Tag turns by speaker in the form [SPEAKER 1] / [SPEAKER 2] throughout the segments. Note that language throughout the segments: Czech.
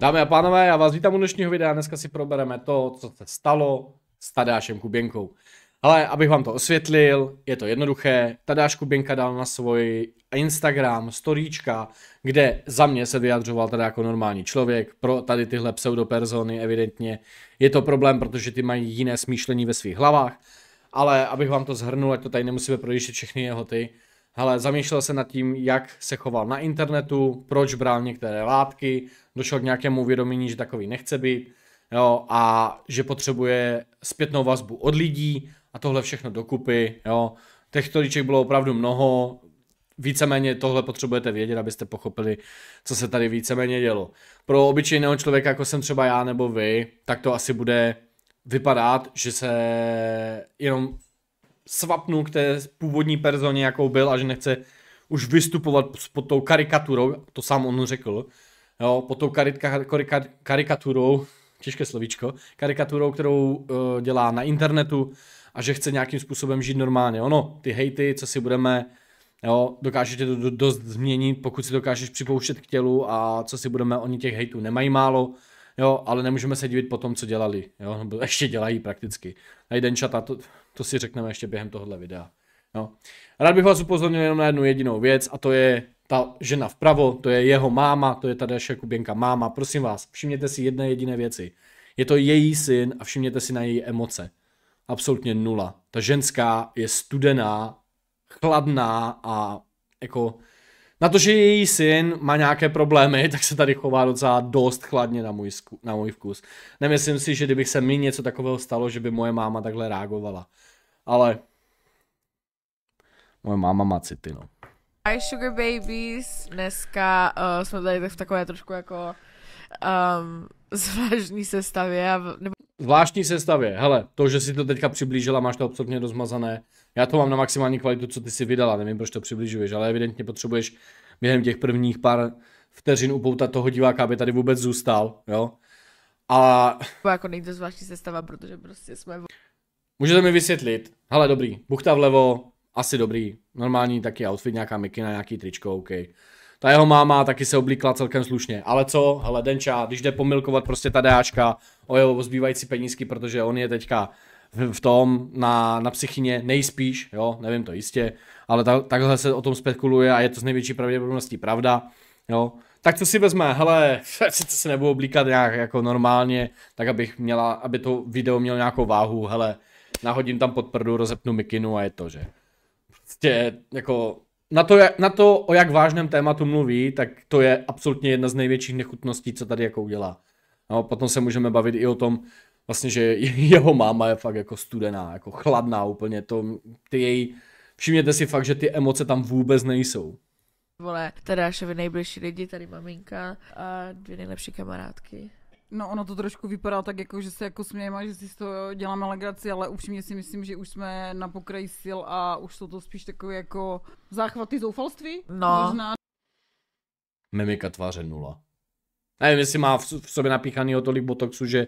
[SPEAKER 1] Dámy a pánové, já vás vítám u dnešního videa. Dneska si probereme to, co se stalo s Tadášem Kuběnkou. Ale abych vám to osvětlil, je to jednoduché. Tadáš Kuběnka dal na svůj Instagram storíčka, kde za mě se vyjadřoval teda jako normální člověk. Pro tady tyhle pseudopersony evidentně je to problém, protože ty mají jiné smýšlení ve svých hlavách. Ale abych vám to zhrnul, ať to tady nemusíme projíždět všechny jeho ty, hele, zamýšlel se nad tím, jak se choval na internetu, proč bral některé látky, došel k nějakému uvědomění, že takový nechce být, jo, a že potřebuje zpětnou vazbu od lidí a tohle všechno dokupy, jo. Těch tolíček bylo opravdu mnoho, víceméně tohle potřebujete vědět, abyste pochopili, co se tady víceméně dělo. Pro obyčejného člověka, jako jsem třeba já nebo vy, tak to asi bude vypadat, že se jenom svapnul k té původní personě, jakou byl a že nechce už vystupovat pod tou karikaturou, to sám on řekl, jo, pod tou karika, karika, karikaturou, těžké slovíčko, karikaturou, kterou uh, dělá na internetu a že chce nějakým způsobem žít normálně. Ono, ty hejty, co si budeme, jo, dokážete to do, dost změnit, pokud si dokážeš připouštět k tělu a co si budeme, oni těch hejtů nemají málo, jo, ale nemůžeme se divit po tom, co dělali, jo, ještě dělají prakticky. Na čata to, to si řekneme ještě během tohohle videa. No. Rád bych vás upozornil jenom na jednu jedinou věc a to je ta žena vpravo, to je jeho máma, to je tady Daša jako Kuběnka máma. Prosím vás, všimněte si jedné jediné věci. Je to její syn a všimněte si na její emoce. Absolutně nula. Ta ženská je studená, chladná a jako na to, že její syn má nějaké problémy, tak se tady chová docela dost chladně na můj, zku, na můj vkus. Nemyslím si, že kdybych se mi něco takového stalo, že by moje máma takhle reagovala. Ale moje máma má city, no.
[SPEAKER 2] Hi Sugar Babies, dneska uh, jsme tady v takové trošku jako um, zvláštní sestavě. A, nebo...
[SPEAKER 1] Zvláštní sestavě, hele, to, že si to teďka přiblížila, máš to absolutně rozmazané. Já to mám na maximální kvalitu, co ty si vydala, nevím, proč to přibližuješ, ale evidentně potřebuješ během těch prvních pár vteřin upoutat toho diváka, aby tady vůbec zůstal, jo. A...
[SPEAKER 2] Jako nejde zvláštní sestava, protože prostě jsme...
[SPEAKER 1] Můžete mi vysvětlit, hele dobrý, buchta vlevo, asi dobrý, normální taky outfit, nějaká mikina, nějaký tričko, OK. Ta jeho máma taky se oblíkla celkem slušně, ale co, hele Denča, když jde pomilkovat prostě ta dáčka o jeho zbývající penízky, protože on je teďka v tom na, na psychině nejspíš, jo, nevím to jistě, ale ta, takhle se o tom spekuluje a je to z největší pravděpodobností pravda, jo. Tak co si vezme, hele, sice se nebudu oblíkat nějak jako normálně, tak abych měla, aby to video mělo nějakou váhu, hele, nahodím tam pod prdu, rozepnu mikinu a je to, že. Prostě jako na to, na to, o jak vážném tématu mluví, tak to je absolutně jedna z největších nechutností, co tady jako udělá. No, potom se můžeme bavit i o tom, vlastně, že jeho máma je fakt jako studená, jako chladná úplně, to, ty její, všimněte si fakt, že ty emoce tam vůbec nejsou.
[SPEAKER 2] Vole, teda Dášovi nejbližší lidi, tady maminka a dvě nejlepší kamarádky.
[SPEAKER 3] No ono to trošku vypadá tak jako, že se jako smějeme, že si z toho děláme legraci, ale upřímně si myslím, že už jsme na pokraji sil a už jsou to spíš takové jako záchvaty zoufalství. No. Možná.
[SPEAKER 1] Mimika tváře nula. Nevím, jestli má v, v sobě napíchaný tolik botoxu, že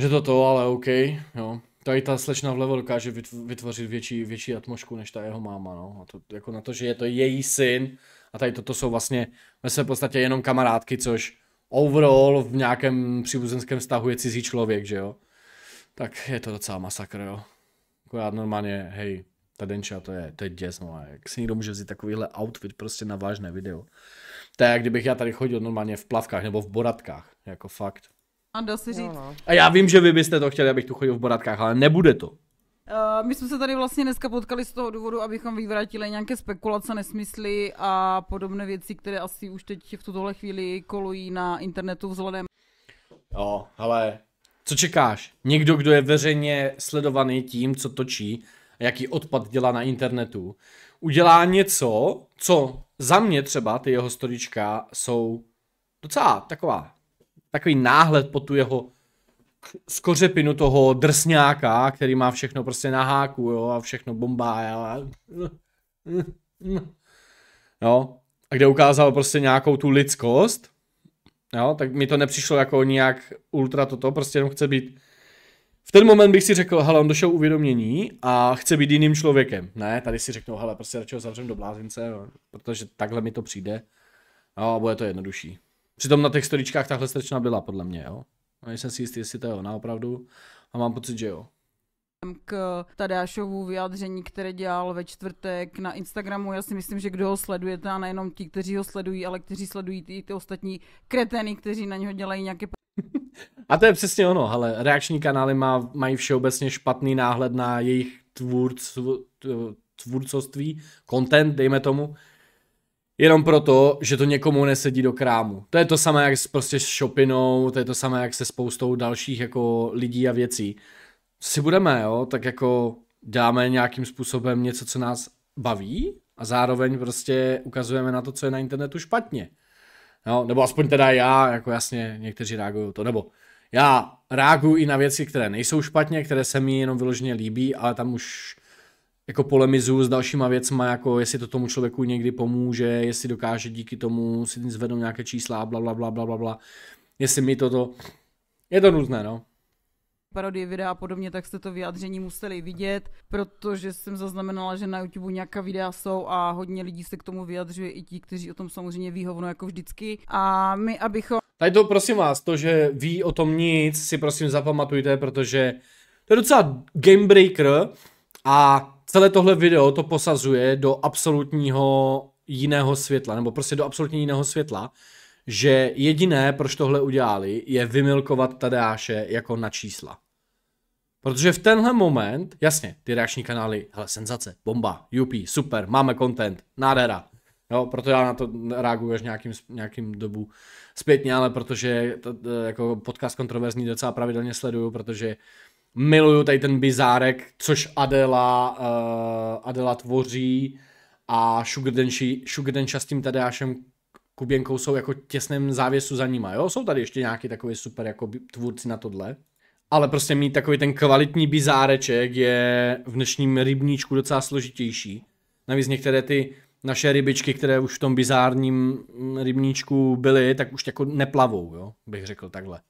[SPEAKER 1] že to to ale OK, jo. Tady ta slečna vlevo dokáže vytvořit větší, větší atmosféru než ta jeho máma, no. A to, jako na to, že je to její syn a tady toto jsou vlastně ve své podstatě jenom kamarádky, což overall v nějakém příbuzenském vztahu je cizí člověk, že jo. Tak je to docela masakr, jo. Akorát normálně, hej, ta Denča, to je, to je děs, no a jak si někdo může vzít takovýhle outfit prostě na vážné video. To je, jak kdybych já tady chodil normálně v plavkách nebo v boratkách, jako fakt.
[SPEAKER 3] A dá se říct. No, no.
[SPEAKER 1] A já vím, že vy byste to chtěli, abych tu chodil v boratkách, ale nebude to. Uh,
[SPEAKER 3] my jsme se tady vlastně dneska potkali z toho důvodu, abychom vyvrátili nějaké spekulace, nesmysly a podobné věci, které asi už teď v tuto chvíli kolují na internetu vzhledem.
[SPEAKER 1] Jo, ale co čekáš? Někdo, kdo je veřejně sledovaný tím, co točí, a jaký odpad dělá na internetu, udělá něco, co za mě třeba ty jeho storička jsou docela taková takový náhled po tu jeho skořepinu toho drsňáka, který má všechno prostě na háku, jo, a všechno bombá, jo, No, a kde ukázal prostě nějakou tu lidskost, jo, tak mi to nepřišlo jako nějak ultra toto, prostě jenom chce být v ten moment bych si řekl, hele, on došel uvědomění a chce být jiným člověkem. Ne, tady si řeknou, hele, prostě radši ho zavřem do blázince, protože takhle mi to přijde. No, a bude to jednodušší. Přitom na těch storičkách tahle slečna byla, podle mě, jo? jsem si jistý, jestli to je ona opravdu. A mám pocit, že jo
[SPEAKER 3] k Tadášovu vyjádření, které dělal ve čtvrtek na Instagramu. Já si myslím, že kdo ho sledujete, a nejenom ti, kteří ho sledují, ale kteří sledují ty, ty ostatní kreteny, kteří na něho dělají nějaké...
[SPEAKER 1] A to je přesně ono, ale reakční kanály má, mají všeobecně špatný náhled na jejich tvůrců, tvůrcovství, content, dejme tomu, jenom proto, že to někomu nesedí do krámu. To je to samé jak s, prostě s shopinou, to je to samé jak se spoustou dalších jako lidí a věcí. Si budeme, jo, tak jako dáme nějakým způsobem něco, co nás baví a zároveň prostě ukazujeme na to, co je na internetu špatně. Jo, nebo aspoň teda já, jako jasně, někteří reagují to, nebo já reaguji i na věci, které nejsou špatně, které se mi jenom vyloženě líbí, ale tam už jako polemizuju s dalšíma věcma, jako jestli to tomu člověku někdy pomůže, jestli dokáže díky tomu si zvednout nějaké čísla, bla, bla, bla, bla, bla, bla. jestli mi toto, je to různé, no
[SPEAKER 3] parodie videa a podobně, tak jste to vyjádření museli vidět, protože jsem zaznamenala, že na YouTube nějaká videa jsou a hodně lidí se k tomu vyjadřuje i ti, kteří o tom samozřejmě ví hovno jako vždycky. A my, abychom...
[SPEAKER 1] Tady to prosím vás, to, že ví o tom nic, si prosím zapamatujte, protože to je docela game breaker, a celé tohle video to posazuje do absolutního jiného světla, nebo prostě do absolutně jiného světla, že jediné, proč tohle udělali, je vymilkovat Tadeáše jako na čísla. Protože v tenhle moment, jasně, ty reakční kanály, hele, senzace, bomba, jupi, super, máme content, nádhera. Jo, proto já na to reaguju až nějakým, nějakým dobu zpětně, ale protože to, jako podcast kontroverzní docela pravidelně sleduju, protože miluju tady ten bizárek, což Adela, uh, Adela tvoří a Sugar Denša s tím Tadeášem Kuběnkou jsou jako těsném závěsu za nima, jo? Jsou tady ještě nějaký takový super jako tvůrci na tohle. Ale prostě mít takový ten kvalitní bizáreček je v dnešním rybníčku docela složitější. Navíc některé ty naše rybičky, které už v tom bizárním mm, rybníčku byly, tak už jako neplavou, jo? Bych řekl takhle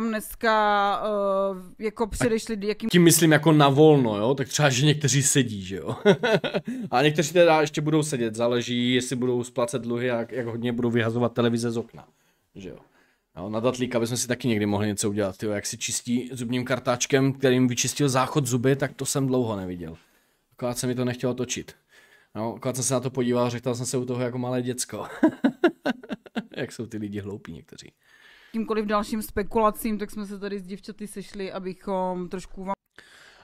[SPEAKER 3] dneska uh, jako předešli jakým...
[SPEAKER 1] Tím myslím jako na volno, jo? Tak třeba, že někteří sedí, že jo? a někteří teda ještě budou sedět, záleží, jestli budou splacet dluhy a jak, jak hodně budou vyhazovat televize z okna, že jo? No, na datlíka bychom si taky někdy mohli něco udělat, jo? Jak si čistí zubním kartáčkem, kterým vyčistil záchod zuby, tak to jsem dlouho neviděl. Akorát se mi to nechtělo točit. No, akorát jsem se na to podíval, řekl jsem se u toho jako malé děcko. jak jsou ty lidi hloupí někteří
[SPEAKER 3] jakýmkoliv dalším spekulacím, tak jsme se tady s děvčaty sešli, abychom trošku vám...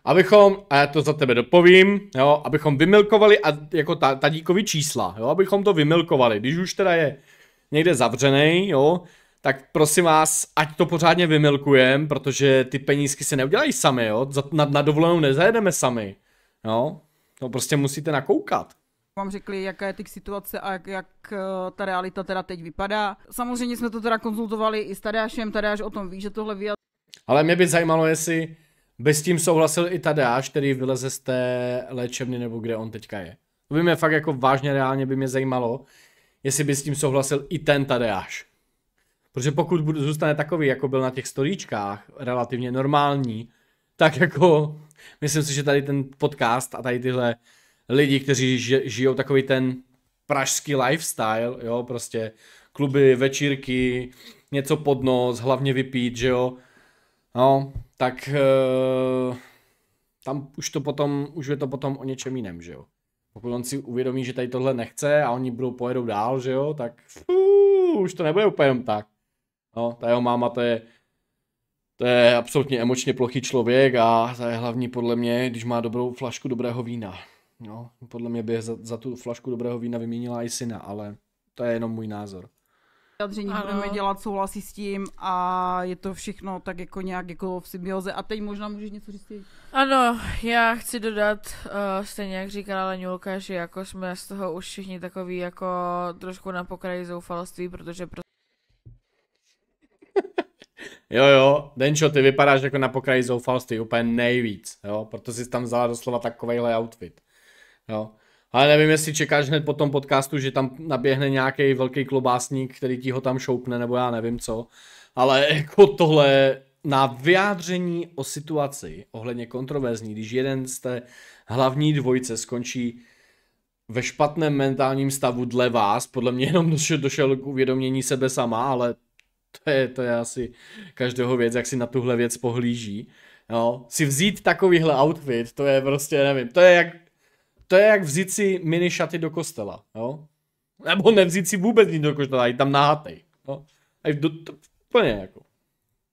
[SPEAKER 1] Abychom, a já to za tebe dopovím, jo, abychom vymilkovali a, jako ta, díkovi čísla, jo, abychom to vymilkovali. Když už teda je někde zavřený, jo, tak prosím vás, ať to pořádně vymilkujem, protože ty penízky se neudělají sami, jo, na, na dovolenou nezajedeme sami, jo, to prostě musíte nakoukat
[SPEAKER 3] vám řekli, jaká je ty situace a jak, jak eh, ta realita teda teď vypadá. Samozřejmě jsme to teda konzultovali i s Tadeášem, Tadeáš o tom ví, že tohle vyjadřuje.
[SPEAKER 1] Ale mě by zajímalo, jestli by s tím souhlasil i Tadeáš, který vyleze z té léčebny nebo kde on teďka je. To by mě fakt jako vážně reálně by mě zajímalo, jestli by s tím souhlasil i ten Tadeáš. Protože pokud zůstane takový, jako byl na těch stolíčkách, relativně normální, tak jako myslím si, že tady ten podcast a tady tyhle lidi, kteří žijou takový ten pražský lifestyle, jo, prostě kluby, večírky, něco pod nos, hlavně vypít, že jo, no, tak e, tam už to potom, už je to potom o něčem jiném, že jo. Pokud on si uvědomí, že tady tohle nechce a oni budou pojedou dál, že jo, tak fů, už to nebude úplně tak. No, ta jeho máma to je, to je absolutně emočně plochý člověk a to je hlavní podle mě, když má dobrou flašku dobrého vína. No, podle mě by za, za tu flašku dobrého vína vyměnila i syna, ale to je jenom můj názor.
[SPEAKER 3] Vyjadření budeme dělat, souhlasí s tím a je to všechno tak jako nějak jako v symbioze. A teď možná můžeš něco říct.
[SPEAKER 2] Ano, já chci dodat, uh, stejně jak říkala Lenulka, že jako jsme z toho už všichni takový jako trošku na pokraji zoufalství, protože prostě
[SPEAKER 1] Jo, jo, Denčo, ty vypadáš jako na pokraji zoufalství úplně nejvíc, jo, proto jsi tam vzala doslova takovejhle outfit. Jo. Ale nevím, jestli čekáš hned po tom podcastu, že tam naběhne nějaký velký klobásník, který ti ho tam šoupne, nebo já nevím co. Ale jako tohle na vyjádření o situaci ohledně kontroverzní, když jeden z té hlavní dvojce skončí ve špatném mentálním stavu dle vás, podle mě jenom došel, došel k uvědomění sebe sama, ale to je, to je asi každého věc, jak si na tuhle věc pohlíží. Jo, si vzít takovýhle outfit, to je prostě, nevím, to je jak to je jak vzít si mini šaty do kostela, jo? Nebo nevzít si vůbec nic do kostela, i tam nahatej, jo? A do, to, úplně jako.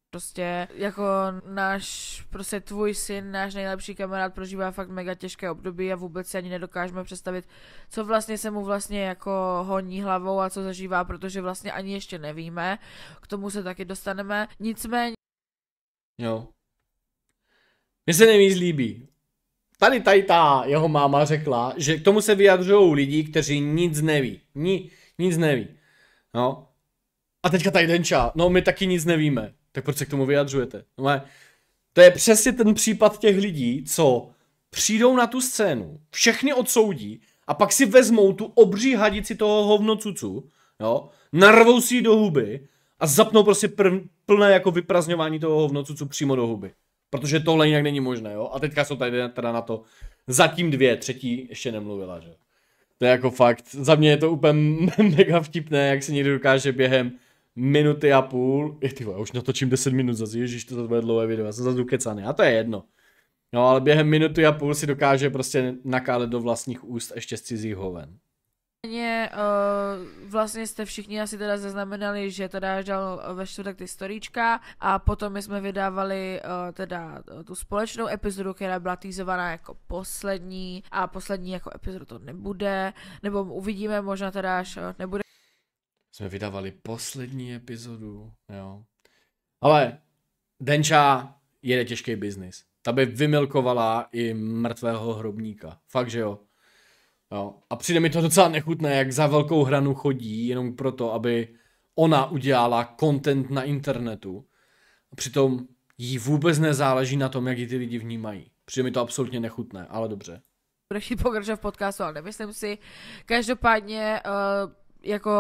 [SPEAKER 2] Prostě jako náš, prostě tvůj syn, náš nejlepší kamarád prožívá fakt mega těžké období a vůbec si ani nedokážeme představit, co vlastně se mu vlastně jako honí hlavou a co zažívá, protože vlastně ani ještě nevíme. K tomu se taky dostaneme. Nicméně...
[SPEAKER 1] Jo. Mně se nejvíc líbí Tady, tady ta jeho máma řekla, že k tomu se vyjadřují lidi, kteří nic neví. Ni, nic neví. No. A teďka tady Denča, no my taky nic nevíme. Tak proč se k tomu vyjadřujete? No, to je přesně ten případ těch lidí, co přijdou na tu scénu, všechny odsoudí a pak si vezmou tu obří hadici toho cucu, jo, narvou si ji do huby a zapnou prostě prv, plné jako vyprazňování toho cucu přímo do huby. Protože tohle jinak není možné, jo. A teďka jsou tady teda na to zatím dvě, třetí ještě nemluvila, že To je jako fakt, za mě je to úplně mega vtipné, jak se někdo dokáže během minuty a půl, je ty já už natočím 10 minut zase, ježiš, to bude dlouhé video, já jsem zase ukecaný, a to je jedno. No ale během minuty a půl si dokáže prostě nakálet do vlastních úst ještě z cizích hoven.
[SPEAKER 2] Nicméně uh, vlastně jste všichni asi teda zaznamenali, že teda dělal ve čtvrtek ty storíčka a potom my jsme vydávali uh, teda eh, tu společnou epizodu, která byla týzovaná jako poslední a poslední jako epizodu to nebude, nebo uvidíme, možná teda až nebude.
[SPEAKER 1] Jsme vydávali poslední epizodu, jo. Ale Denča jede těžký biznis. Ta by vymilkovala i mrtvého hrobníka. Fakt, že jo. Jo. A přijde mi to docela nechutné, jak za velkou hranu chodí, jenom proto, aby ona udělala content na internetu. A přitom jí vůbec nezáleží na tom, jak ji ty lidi vnímají. Přijde mi to absolutně nechutné, ale dobře.
[SPEAKER 2] Budeš pokračovat v podcastu, ale nemyslím si. Každopádně, uh, jako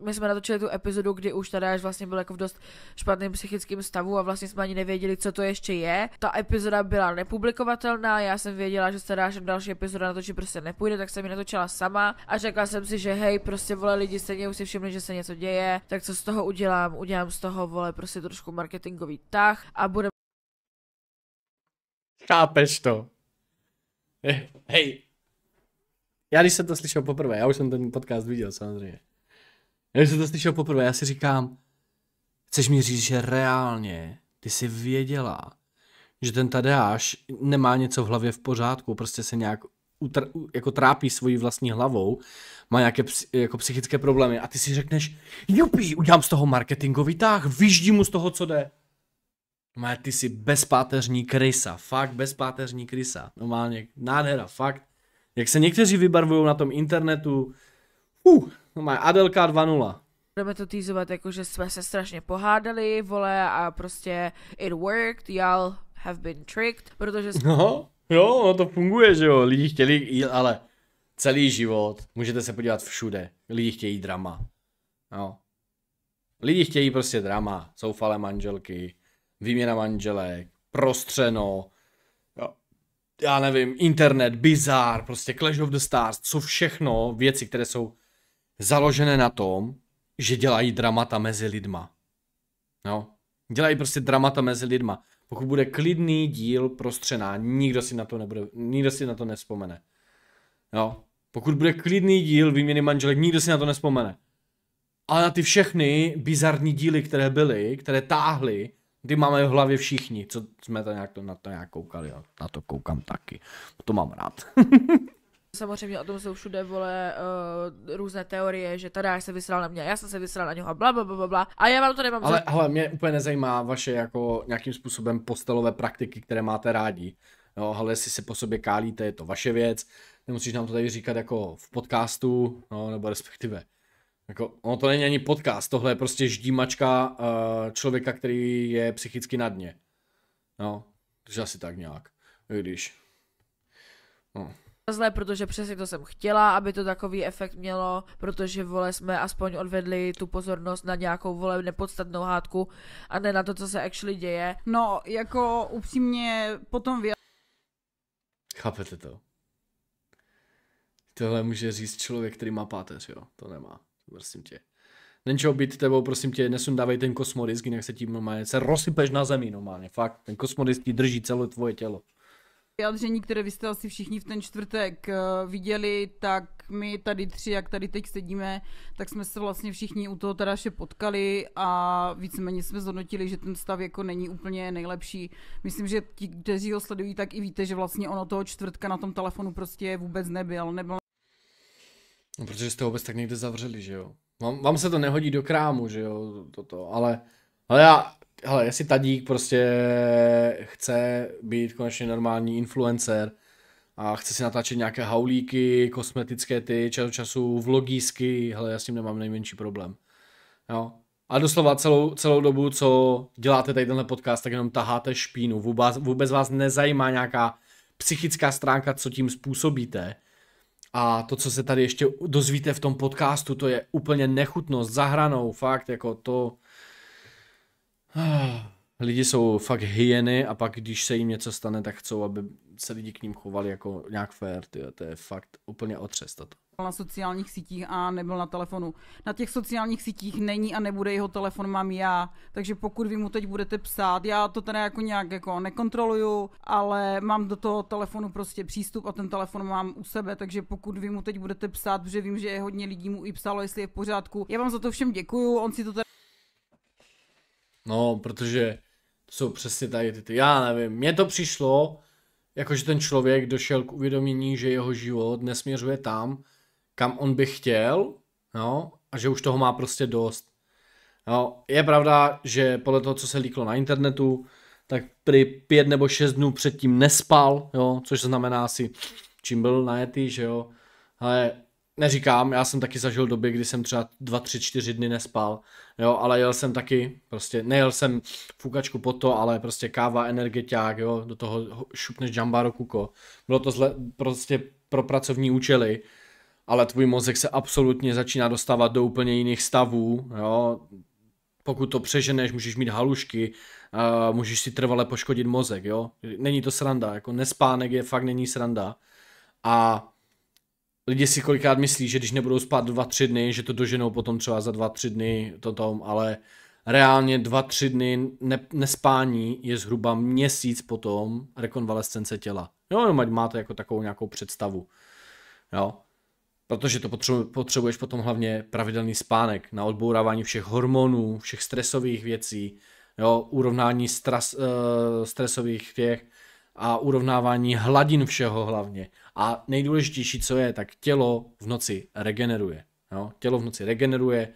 [SPEAKER 2] my jsme natočili tu epizodu, kdy už až vlastně byl jako v dost špatném psychickém stavu a vlastně jsme ani nevěděli, co to ještě je. Ta epizoda byla nepublikovatelná, já jsem věděla, že s že další epizoda natočit prostě nepůjde, tak jsem ji natočila sama a řekla jsem si, že hej, prostě vole lidi stejně už si všimli, že se něco děje, tak co z toho udělám? Udělám z toho vole prostě trošku marketingový tah a budeme.
[SPEAKER 1] Chápeš to? Eh, hej, já když jsem to slyšel poprvé, já už jsem ten podcast viděl samozřejmě. Já když jsem to slyšel poprvé, já si říkám, chceš mi říct, že reálně ty jsi věděla, že ten Tadeáš nemá něco v hlavě v pořádku, prostě se nějak utr- jako trápí svojí vlastní hlavou, má nějaké jako psychické problémy a ty si řekneš, jupí, udělám z toho marketingový tah, vyždím mu z toho, co jde. Má no ty si bezpáteřní krysa, fakt bezpáteřní krysa, normálně nádhera, fakt. Jak se někteří vybarvují na tom internetu, uh, No má Adelka 2.0.
[SPEAKER 2] Budeme to týzovat jako, že jsme se strašně pohádali, vole, a prostě it worked, y'all have been tricked, protože...
[SPEAKER 1] Jsme... No, jo, no to funguje, že jo, lidi chtěli jít, ale celý život, můžete se podívat všude, lidi chtějí drama, no. Lidi chtějí prostě drama, soufalé manželky, výměna manželek, prostřeno, jo. já nevím, internet, bizar, prostě Clash of the Stars, co všechno, věci, které jsou založené na tom, že dělají dramata mezi lidma. No, dělají prostě dramata mezi lidma. Pokud bude klidný díl prostřená, nikdo si na to, nebude, nikdo si na to nespomene. no, Pokud bude klidný díl výměny manželek, nikdo si na to nespomene. Ale na ty všechny bizarní díly, které byly, které táhly, ty máme v hlavě všichni, co jsme to nějak, to, na to nějak koukali. Jo. Na to koukám taky. To mám rád.
[SPEAKER 2] Samozřejmě o tom jsou všude vole uh, různé teorie, že tady se vysral na mě, já jsem se vysral na něho, a bla, bla, bla, bla. A já vám to nemám Ale
[SPEAKER 1] za... hele, mě úplně nezajímá vaše jako nějakým způsobem postelové praktiky, které máte rádi. No, ale jestli se po sobě kálíte, je to vaše věc. Nemusíš nám to tady říkat jako v podcastu, no, nebo respektive. Jako, ono to není ani podcast, tohle je prostě ždímačka uh, člověka, který je psychicky na dně. No, takže asi tak nějak. Když. No
[SPEAKER 2] zle, protože přesně to jsem chtěla, aby to takový efekt mělo, protože vole jsme aspoň odvedli tu pozornost na nějakou vole nepodstatnou
[SPEAKER 3] hádku a ne na to, co se actually děje. No, jako upřímně potom vy...
[SPEAKER 1] Chápete to? Tohle může říct člověk, který má páteř, jo? To nemá, prosím tě. Nenčeho být tebou, prosím tě, nesundávej ten kosmodisk, jinak se tím normálně se rozsypeš na zemi normálně, fakt. Ten kosmodisk ti drží celé tvoje tělo
[SPEAKER 3] vyjádření, které vy jste asi všichni v ten čtvrtek eh, viděli, tak my tady tři, jak tady teď sedíme, tak jsme se vlastně všichni u toho teda vše potkali a víceméně jsme zhodnotili, že ten stav jako není úplně nejlepší. Myslím, že ti, kteří ho sledují, tak i víte, že vlastně ono toho čtvrtka na tom telefonu prostě vůbec nebyl. nebyl...
[SPEAKER 1] No, protože jste ho vůbec tak někde zavřeli, že jo? Vám, vám se to nehodí do krámu, že jo, toto, ale, ale já, hele, jestli Tadík prostě chce být konečně normální influencer a chce si natáčet nějaké haulíky, kosmetické ty, čas času vlogísky, hele, já s tím nemám nejmenší problém. Jo. A doslova celou, celou dobu, co děláte tady tenhle podcast, tak jenom taháte špínu. Vůbec, vůbec vás nezajímá nějaká psychická stránka, co tím způsobíte. A to, co se tady ještě dozvíte v tom podcastu, to je úplně nechutnost za hranou, fakt, jako to, lidi jsou fakt hyeny a pak když se jim něco stane, tak chcou, aby se lidi k ním chovali jako nějak fair, tyjo. to je fakt úplně otřestat.
[SPEAKER 3] Na sociálních sítích a nebyl na telefonu. Na těch sociálních sítích není a nebude jeho telefon, mám já. Takže pokud vy mu teď budete psát, já to teda jako nějak jako nekontroluju, ale mám do toho telefonu prostě přístup a ten telefon mám u sebe, takže pokud vy mu teď budete psát, protože vím, že je hodně lidí mu i psalo, jestli je v pořádku. Já vám za to všem děkuju, on si to teda
[SPEAKER 1] No, protože to jsou přesně tady ty, ty. Já nevím, mně to přišlo, jakože ten člověk došel k uvědomění, že jeho život nesměřuje tam, kam on by chtěl, no, a že už toho má prostě dost. No, je pravda, že podle toho, co se líklo na internetu, tak při pět nebo šest dnů předtím nespal, jo, což znamená asi, čím byl najetý, že jo, ale neříkám, já jsem taky zažil doby, kdy jsem třeba 2, 3, 4 dny nespal, jo, ale jel jsem taky, prostě nejel jsem fukačku po to, ale prostě káva, energeták, jo, do toho šupneš jambaro kuko. Bylo to zle, prostě pro pracovní účely, ale tvůj mozek se absolutně začíná dostávat do úplně jiných stavů, jo, pokud to přeženeš, můžeš mít halušky, uh, můžeš si trvale poškodit mozek, jo. Není to sranda, jako nespánek je fakt není sranda. A lidi si kolikrát myslí, že když nebudou spát 2-3 dny, že to doženou potom třeba za 2-3 dny to tom, ale reálně 2-3 dny ne, nespání je zhruba měsíc potom rekonvalescence těla. Jo, jenom ať máte jako takovou nějakou představu. Jo. Protože to potřebuješ potom hlavně pravidelný spánek na odbourávání všech hormonů, všech stresových věcí, jo, urovnání stres, uh, stresových těch a urovnávání hladin všeho hlavně. A nejdůležitější, co je, tak tělo v noci regeneruje. Jo? Tělo v noci regeneruje,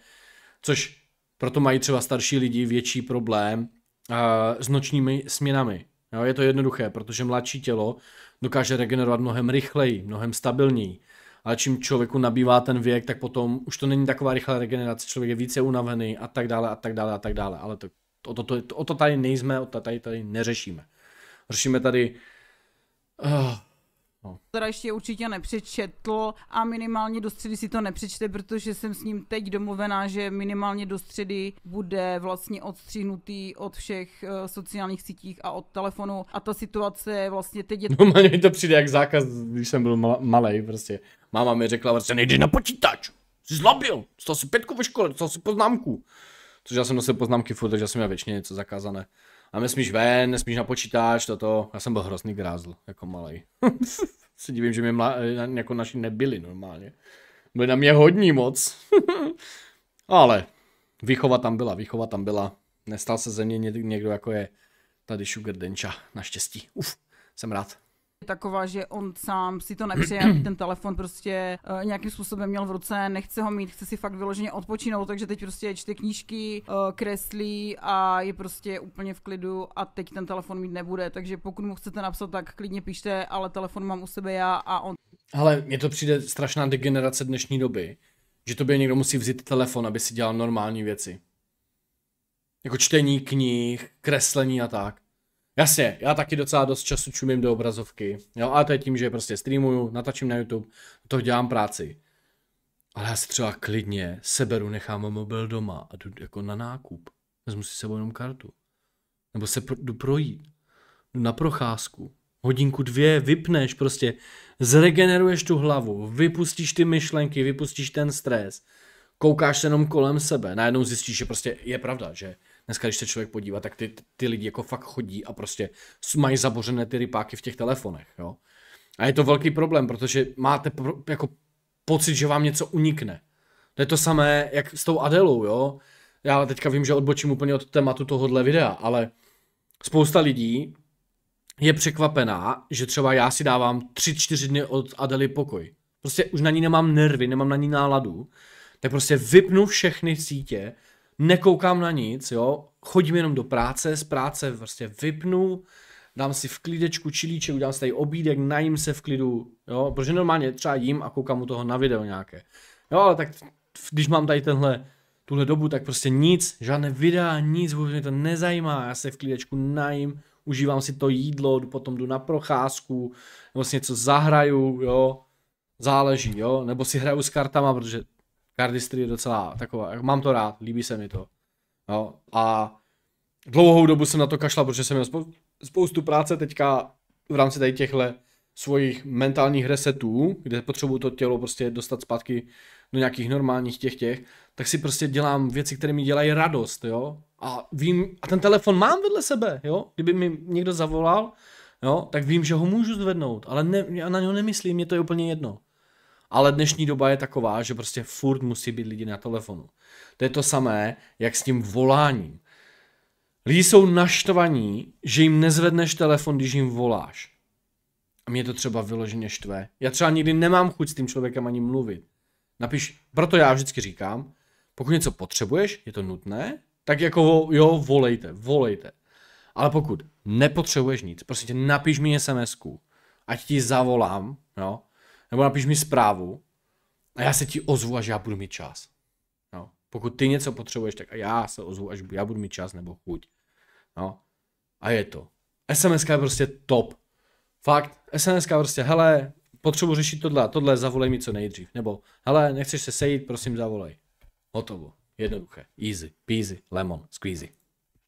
[SPEAKER 1] což proto mají třeba starší lidi větší problém uh, s nočními směnami. Jo? Je to jednoduché, protože mladší tělo dokáže regenerovat mnohem rychleji, mnohem stabilněji. Ale čím člověku nabývá ten věk, tak potom už to není taková rychlá regenerace, člověk je více unavený a tak dále a tak dále a tak dále. Ale to, o, to, to, to, o to tady nejsme, o to tady, tady neřešíme. Řešíme tady uh, No.
[SPEAKER 3] Teda ještě určitě nepřečetl a minimálně do středy si to nepřečte, protože jsem s ním teď domluvená, že minimálně do středy bude vlastně odstřihnutý od všech uh, sociálních sítích a od telefonu a ta situace vlastně
[SPEAKER 1] teď je... No mi to přijde jak zákaz, když jsem byl mal- prostě. Máma mi řekla prostě nejdi na počítač, jsi zlabil, stal si pětku ve škole, stal si poznámku. Což já jsem nosil poznámky furt, takže jsem měl většině něco zakázané a nesmíš ven, nesmíš na počítač, toto. Já jsem byl hrozný grázl, jako malý. Se divím, že mě mla, jako naši nebyli normálně. Byli na mě hodní moc. Ale výchova tam byla, výchova tam byla. Nestal se ze mě někdo, jako je tady Sugar Denča, naštěstí. Uf, jsem rád
[SPEAKER 3] taková, že on sám si to nepřeje, aby ten telefon prostě uh, nějakým způsobem měl v ruce, nechce ho mít, chce si fakt vyloženě odpočinout, takže teď prostě čte knížky, uh, kreslí a je prostě úplně v klidu a teď ten telefon mít nebude, takže pokud mu chcete napsat, tak klidně píšte, ale telefon mám u sebe já a on.
[SPEAKER 1] Ale mně to přijde strašná degenerace dnešní doby, že tobě někdo musí vzít telefon, aby si dělal normální věci. Jako čtení knih, kreslení a tak. Jasně, já taky docela dost času čumím do obrazovky, jo, a to je tím, že prostě streamuju, natačím na YouTube, to dělám práci. Ale já si třeba klidně seberu, nechám mobil doma a jdu jako na nákup. Vezmu si sebou jenom kartu. Nebo se pro, jdu projít. Jdu na procházku. Hodinku dvě vypneš prostě. Zregeneruješ tu hlavu. Vypustíš ty myšlenky, vypustíš ten stres. Koukáš se jenom kolem sebe. Najednou zjistíš, že prostě je pravda, že Dneska, když se člověk podívá, tak ty, ty lidi jako fakt chodí a prostě mají zabořené ty rypáky v těch telefonech, jo. A je to velký problém, protože máte pro, jako pocit, že vám něco unikne. To je to samé, jak s tou Adelou, jo. Já teďka vím, že odbočím úplně od tématu tohohle videa, ale spousta lidí je překvapená, že třeba já si dávám 3-4 dny od Adely pokoj. Prostě už na ní nemám nervy, nemám na ní náladu. Tak prostě vypnu všechny sítě, nekoukám na nic, jo, chodím jenom do práce, z práce prostě vypnu, dám si v klidečku čilíček, udělám si tady obídek, najím se v klidu, jo, protože normálně třeba jím a koukám u toho na video nějaké. Jo, ale tak když mám tady tenhle, tuhle dobu, tak prostě nic, žádné videa, nic, vůbec mě to nezajímá, já se v klidečku najím, užívám si to jídlo, potom jdu na procházku, nebo si něco zahraju, jo, záleží, jo, nebo si hraju s kartama, protože Cardistry je docela taková, jako mám to rád, líbí se mi to. No, a dlouhou dobu jsem na to kašla, protože jsem měl spou- spoustu práce teďka v rámci tady těchto svojich mentálních resetů, kde potřebuju to tělo prostě dostat zpátky do nějakých normálních těch těch, tak si prostě dělám věci, které mi dělají radost, jo. A vím, a ten telefon mám vedle sebe, jo. Kdyby mi někdo zavolal, jo, tak vím, že ho můžu zvednout, ale ne, já na něho nemyslím, mě to je úplně jedno. Ale dnešní doba je taková, že prostě furt musí být lidi na telefonu. To je to samé, jak s tím voláním. Lidi jsou naštvaní, že jim nezvedneš telefon, když jim voláš. A mě to třeba vyloženě štve. Já třeba nikdy nemám chuť s tím člověkem ani mluvit. Napiš, proto já vždycky říkám, pokud něco potřebuješ, je to nutné, tak jako jo, volejte, volejte. Ale pokud nepotřebuješ nic, prostě napiš mi sms ať ti zavolám, jo, nebo napiš mi zprávu a já se ti ozvu, až já budu mít čas. No. Pokud ty něco potřebuješ, tak já se ozvu, až já budu mít čas nebo chuť. No. A je to. SMS je prostě top. Fakt, SMS prostě, hele, potřebuji řešit tohle a tohle, zavolej mi co nejdřív. Nebo, hele, nechceš se sejít, prosím zavolej. Hotovo. Jednoduché. Easy, peasy, lemon, squeezy.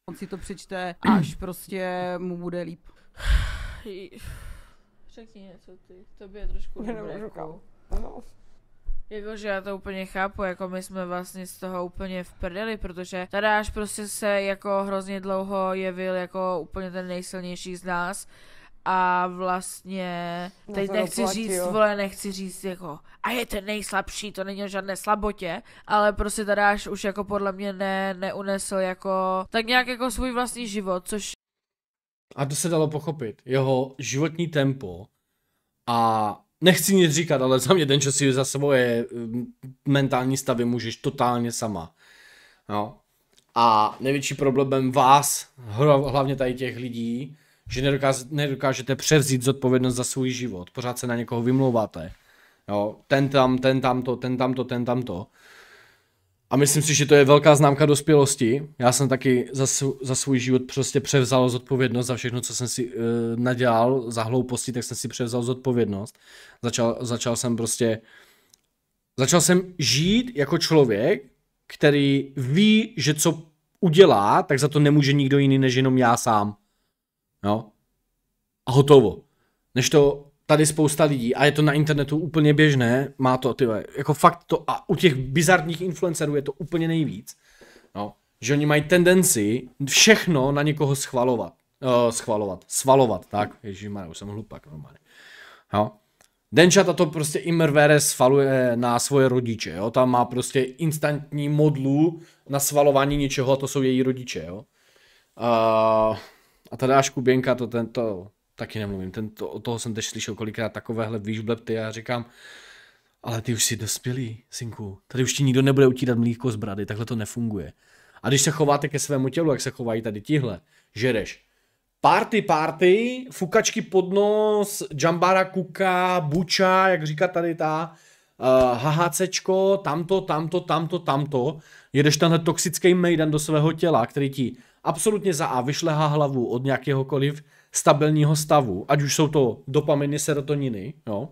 [SPEAKER 3] On si to přečte, až prostě mu bude líp.
[SPEAKER 2] Řekni něco ty, by je trošku nevěděl. No. Jakože já to úplně chápu, jako my jsme vlastně z toho úplně v prdeli, protože až prostě se jako hrozně dlouho jevil jako úplně ten nejsilnější z nás a vlastně, teď no nechci platí, říct, jo. vole, nechci říct jako, a je ten nejslabší, to není o žádné slabotě, ale prostě tady až už jako podle mě ne, neunesl jako, tak nějak jako svůj vlastní život, což
[SPEAKER 1] a to se dalo pochopit, jeho životní tempo a nechci nic říkat, ale za mě ten čas si za svoje je mm, mentální stavy můžeš totálně sama. No. A největší problémem vás, hlavně tady těch lidí, že nedokáz, nedokážete převzít zodpovědnost za svůj život, pořád se na někoho vymlouváte. Jo, no. ten tam, ten tamto, ten tamto, ten tamto. A myslím si, že to je velká známka dospělosti. Já jsem taky za, sv- za svůj život prostě převzal zodpovědnost za všechno, co jsem si e, nadělal, za hlouposti, tak jsem si převzal zodpovědnost. Začal, začal jsem prostě, začal jsem žít jako člověk, který ví, že co udělá, tak za to nemůže nikdo jiný než jenom já sám. No A hotovo. Než to tady spousta lidí, a je to na internetu úplně běžné, má to, ty jako fakt to, a u těch bizarních influencerů je to úplně nejvíc, no, že oni mají tendenci všechno na někoho schvalovat, uh, schvalovat, svalovat, tak, ježišmarja, už jsem hlupak normálně, no, Denča to prostě mrvére svaluje na svoje rodiče, jo, tam má prostě instantní modlu na svalování něčeho a to jsou její rodiče, jo. Uh, a tady až Kuběnka to tento, taky nemluvím. Ten, to, o toho jsem teď slyšel kolikrát takovéhle výšblepty a já říkám, ale ty už jsi dospělý, synku. Tady už ti nikdo nebude utírat mlíko z brady, takhle to nefunguje. A když se chováte ke svému tělu, jak se chovají tady tihle, žereš. Party, party, fukačky pod nos, jambara kuka, buča, jak říká tady ta, uh, eh, hahacečko, tamto, tamto, tamto, tamto. Jedeš tenhle toxický mejdan do svého těla, který ti absolutně za A vyšlehá hlavu od nějakéhokoliv stabilního stavu, ať už jsou to dopaminy, serotoniny, jo.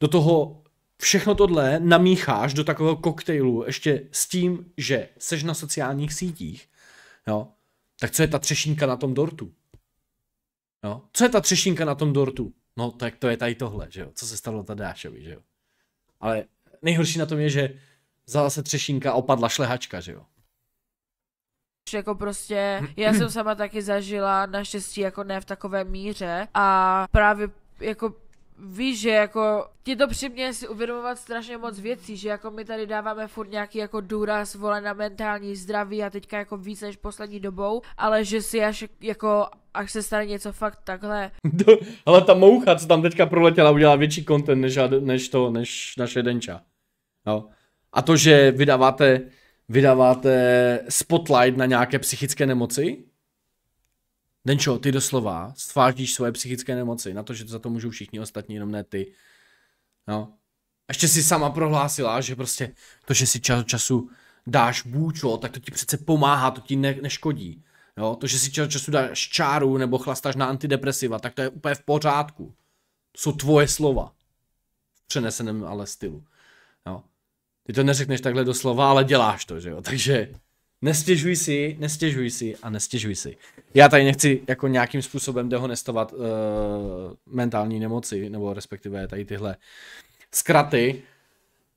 [SPEAKER 1] Do toho všechno tohle namícháš do takového koktejlu ještě s tím, že seš na sociálních sítích, jo. Tak co je ta třešínka na tom dortu? Jo. Co je ta třešínka na tom dortu? No, tak to je tady tohle, že jo. Co se stalo Tadášovi, že jo. Ale nejhorší na tom je, že vzala se třešínka a opadla šlehačka, že jo.
[SPEAKER 2] Že jako prostě, já jsem sama taky zažila, naštěstí jako ne v takové míře a právě jako víš, že jako ti to přiměje si uvědomovat strašně moc věcí, že jako my tady dáváme furt nějaký jako důraz vole na mentální zdraví a teďka jako víc než poslední dobou, ale že si až jako až se stane něco fakt takhle.
[SPEAKER 1] ale ta moucha, co tam teďka proletěla, udělá větší content než, než to, než naše Denča. No. A to, že vydáváte vydáváte spotlight na nějaké psychické nemoci? Denčo, ty doslova stváříš svoje psychické nemoci na to, že za to můžou všichni ostatní, jenom ne ty. No. A ještě si sama prohlásila, že prostě to, že si čas od času dáš bůčo, tak to ti přece pomáhá, to ti ne, neškodí. Jo, to, že si čas od času dáš čáru nebo chlastáš na antidepresiva, tak to je úplně v pořádku. To jsou tvoje slova. V přeneseném ale stylu. Ty to neřekneš takhle doslova, ale děláš to, že jo? Takže nestěžuj si, nestěžuj si a nestěžuj si. Já tady nechci jako nějakým způsobem dehonestovat uh, mentální nemoci, nebo respektive tady tyhle zkraty.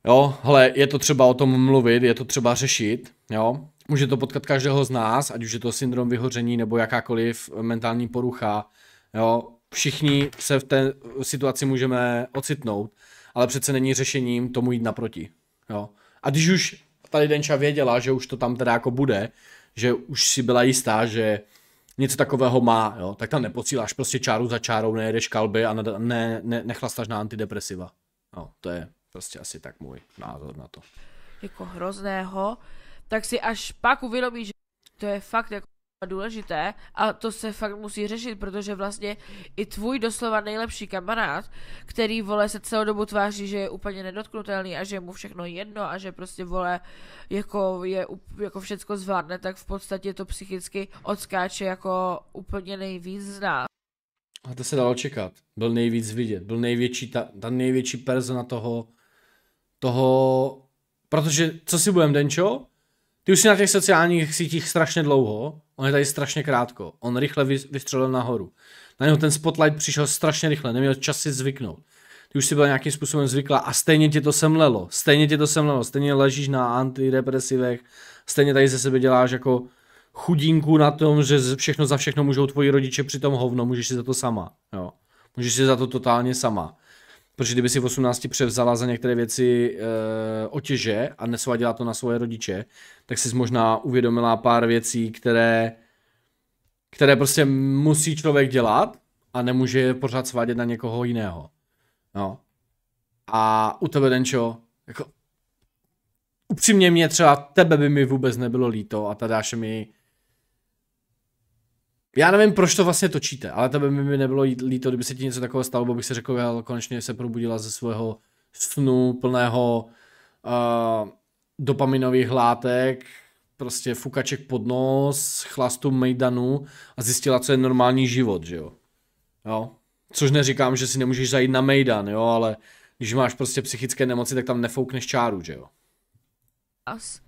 [SPEAKER 1] Jo, hele, je to třeba o tom mluvit, je to třeba řešit, jo. Může to potkat každého z nás, ať už je to syndrom vyhoření nebo jakákoliv mentální porucha, jo. Všichni se v té situaci můžeme ocitnout, ale přece není řešením tomu jít naproti. Jo. A když už tady Denča věděla, že už to tam teda jako bude, že už si byla jistá, že něco takového má, jo, tak tam neposíláš prostě čáru za čárou, nejedeš kalby a ne, ne, nechlastáš na antidepresiva. Jo, to je prostě asi tak můj názor na to.
[SPEAKER 2] Jako hrozného, tak si až pak uvědomíš, že to je fakt jako důležité a to se fakt musí řešit, protože vlastně i tvůj doslova nejlepší kamarád, který vole se celou dobu tváří, že je úplně nedotknutelný a že je mu všechno jedno a že prostě vole jako, je, jako všecko zvládne, tak v podstatě to psychicky odskáče jako úplně nejvíc z nás.
[SPEAKER 1] A to se dalo čekat. Byl nejvíc vidět. Byl největší, ta, ta největší persona toho, toho, protože co si budeme, Denčo? Ty už si na těch sociálních sítích strašně dlouho, on je tady strašně krátko, on rychle vystřelil nahoru. Na něho ten spotlight přišel strašně rychle, neměl čas si zvyknout. Ty už si byl nějakým způsobem zvyklá a stejně ti to semlelo, stejně ti to semlelo, stejně ležíš na antidepresivech, stejně tady ze sebe děláš jako chudinku na tom, že všechno za všechno můžou tvoji rodiče při tom hovno, můžeš si za to sama, jo. Můžeš si za to totálně sama. Protože kdyby si v 18 převzala za některé věci e, otěže a nesvadila to na svoje rodiče, tak si možná uvědomila pár věcí, které, které prostě musí člověk dělat a nemůže je pořád svádět na někoho jiného. No. A u tebe, Denčo, jako upřímně mě třeba tebe by mi vůbec nebylo líto a Tadáše mi já nevím, proč to vlastně točíte, ale to by mi nebylo líto, kdyby se ti něco takového stalo, bo bych si řekl, že konečně se probudila ze svého snu plného uh, dopaminových látek, prostě fukaček pod nos, chlastu mejdanu a zjistila, co je normální život, že jo. Jo. Což neříkám, že si nemůžeš zajít na mejdan, jo, ale když máš prostě psychické nemoci, tak tam nefoukneš čáru, že jo.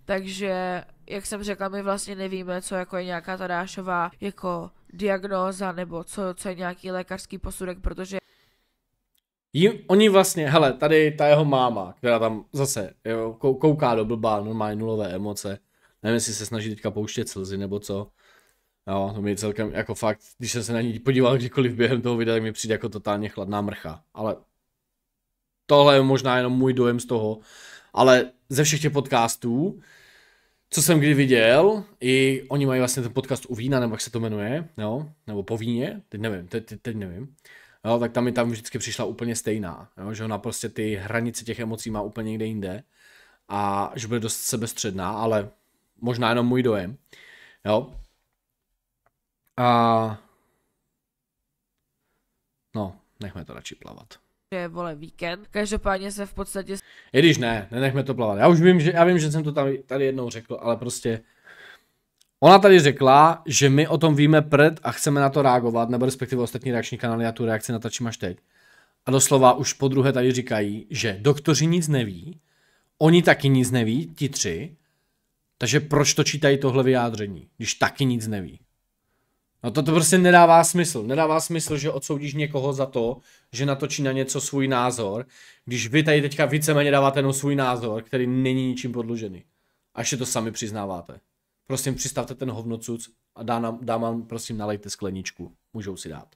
[SPEAKER 2] Takže jak jsem řekla, my vlastně nevíme, co jako je nějaká dášová jako diagnóza nebo co, co je nějaký lékařský posudek, protože
[SPEAKER 1] Jim, oni vlastně, hele, tady ta jeho máma, která tam zase jo, kouká do blbá, normálně nulové emoce, nevím, jestli se snaží teďka pouštět slzy nebo co, jo, to mi celkem, jako fakt, když jsem se na ní podíval kdykoliv během toho videa, tak mi přijde jako totálně chladná mrcha, ale tohle je možná jenom můj dojem z toho, ale ze všech těch podcastů, co jsem kdy viděl, i oni mají vlastně ten podcast u vína, nebo jak se to jmenuje, jo, no, nebo po víně, teď nevím, teď, teď nevím, jo, tak tam mi tam vždycky přišla úplně stejná, jo, že ona prostě ty hranice těch emocí má úplně někde jinde a že bude dost sebestředná, ale možná jenom můj dojem, jo. A no, nechme to radši plavat
[SPEAKER 2] že je vole víkend. Každopádně se v podstatě...
[SPEAKER 1] I když ne, nenechme to plavat. Já už vím, že, já vím, že jsem to tam, tady jednou řekl, ale prostě... Ona tady řekla, že my o tom víme před a chceme na to reagovat, nebo respektive ostatní reakční kanály a tu reakci natačím až teď. A doslova už po druhé tady říkají, že doktoři nic neví, oni taky nic neví, ti tři, takže proč to čítají tohle vyjádření, když taky nic neví? No to, to prostě nedává smysl. Nedává smysl, že odsoudíš někoho za to, že natočí na něco svůj názor, když vy tady teďka víceméně dáváte jenom svůj názor, který není ničím podložený. Až si to sami přiznáváte. Prosím, přistavte ten hovnocuc a dá nám, dá nám, prosím, nalejte skleničku. Můžou si dát.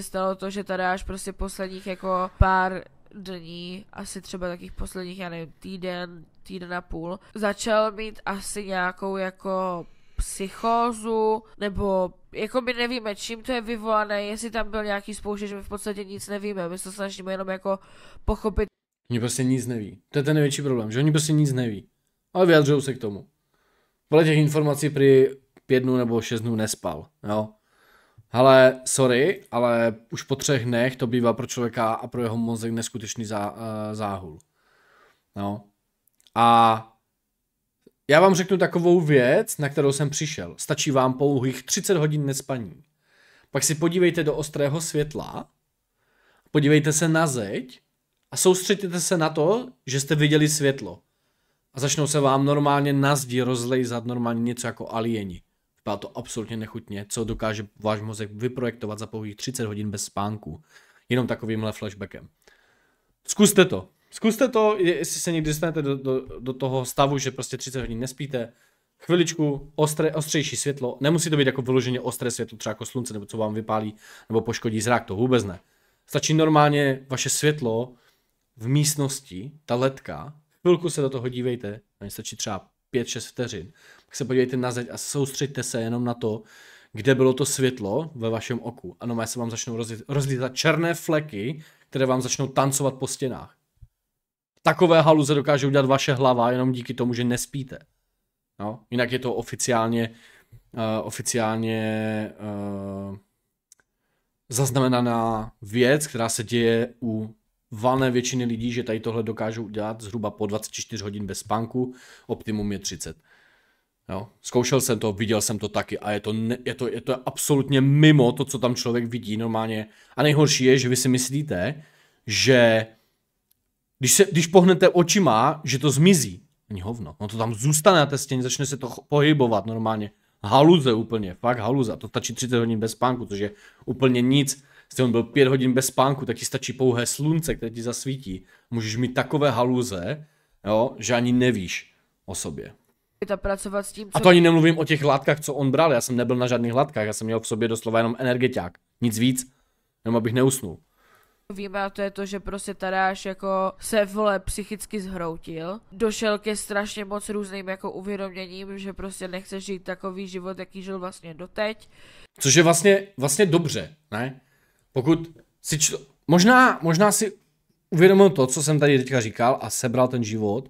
[SPEAKER 2] Stalo to, že tady až prostě posledních jako pár dní, asi třeba takých posledních, já nevím, týden, týden a půl, začal mít asi nějakou jako psychózu, nebo jako my nevíme, čím to je vyvolané, jestli tam byl nějaký spoušeč, my v podstatě nic nevíme, my se snažíme jenom jako pochopit.
[SPEAKER 1] Oni prostě nic neví. To je ten největší problém, že oni prostě nic neví. Ale vyjadřují se k tomu. Podle těch informací při pět dnů nebo šest dnů nespal, jo. Ale sorry, ale už po třech dnech to bývá pro člověka a pro jeho mozek neskutečný zá, uh, záhul. No. A já vám řeknu takovou věc, na kterou jsem přišel. Stačí vám pouhých 30 hodin nespaní. Pak si podívejte do ostrého světla, podívejte se na zeď a soustřeďte se na to, že jste viděli světlo. A začnou se vám normálně na zdi rozlejzat normálně něco jako alieni. Vypadá to absolutně nechutně, co dokáže váš mozek vyprojektovat za pouhých 30 hodin bez spánku. Jenom takovýmhle flashbackem. Zkuste to. Zkuste to, jestli se někdy dostanete do, do, do toho stavu, že prostě 30 hodin nespíte, chviličku, ostré, ostřejší světlo, nemusí to být jako vyloženě ostré světlo, třeba jako slunce, nebo co vám vypálí, nebo poškodí zrak, to vůbec ne. Stačí normálně vaše světlo v místnosti, ta letka, chvilku se do toho dívejte, a stačí třeba 5-6 vteřin, tak se podívejte na zeď a soustřeďte se jenom na to, kde bylo to světlo ve vašem oku. Ano, já se vám začnou rozlít, rozlítat černé fleky, které vám začnou tancovat po stěnách. Takové haluze dokáže udělat vaše hlava jenom díky tomu, že nespíte. No, jinak je to oficiálně, uh, oficiálně uh, zaznamenaná věc, která se děje u valné většiny lidí, že tady tohle dokážou udělat zhruba po 24 hodin bez spánku, optimum je 30. Jo. Zkoušel jsem to, viděl jsem to taky a je to, ne, je, to, je to absolutně mimo to, co tam člověk vidí normálně. A nejhorší je, že vy si myslíte, že když, se, když pohnete očima, že to zmizí. Není hovno. No to tam zůstane na té stěně, začne se to pohybovat normálně. Haluze úplně, fakt haluze. A to stačí 30 hodin bez spánku, což je úplně nic. Jste on byl 5 hodin bez spánku, tak ti stačí pouhé slunce, které ti zasvítí. Můžeš mít takové haluze, jo, že ani nevíš o sobě.
[SPEAKER 2] A pracovat s tím, co... A to ani
[SPEAKER 1] nemluvím o těch látkách, co on bral. Já jsem nebyl na žádných látkách, já jsem měl v sobě doslova jenom energetiák. Nic víc, jenom abych neusnul.
[SPEAKER 2] Víme a to je to, že prostě Tadáš jako se vole psychicky zhroutil. Došel ke strašně moc různým jako uvědoměním, že prostě nechce žít takový život, jaký žil vlastně doteď.
[SPEAKER 1] Což je vlastně, vlastně dobře, ne? Pokud si čl... možná, možná si uvědomil to, co jsem tady teďka říkal a sebral ten život,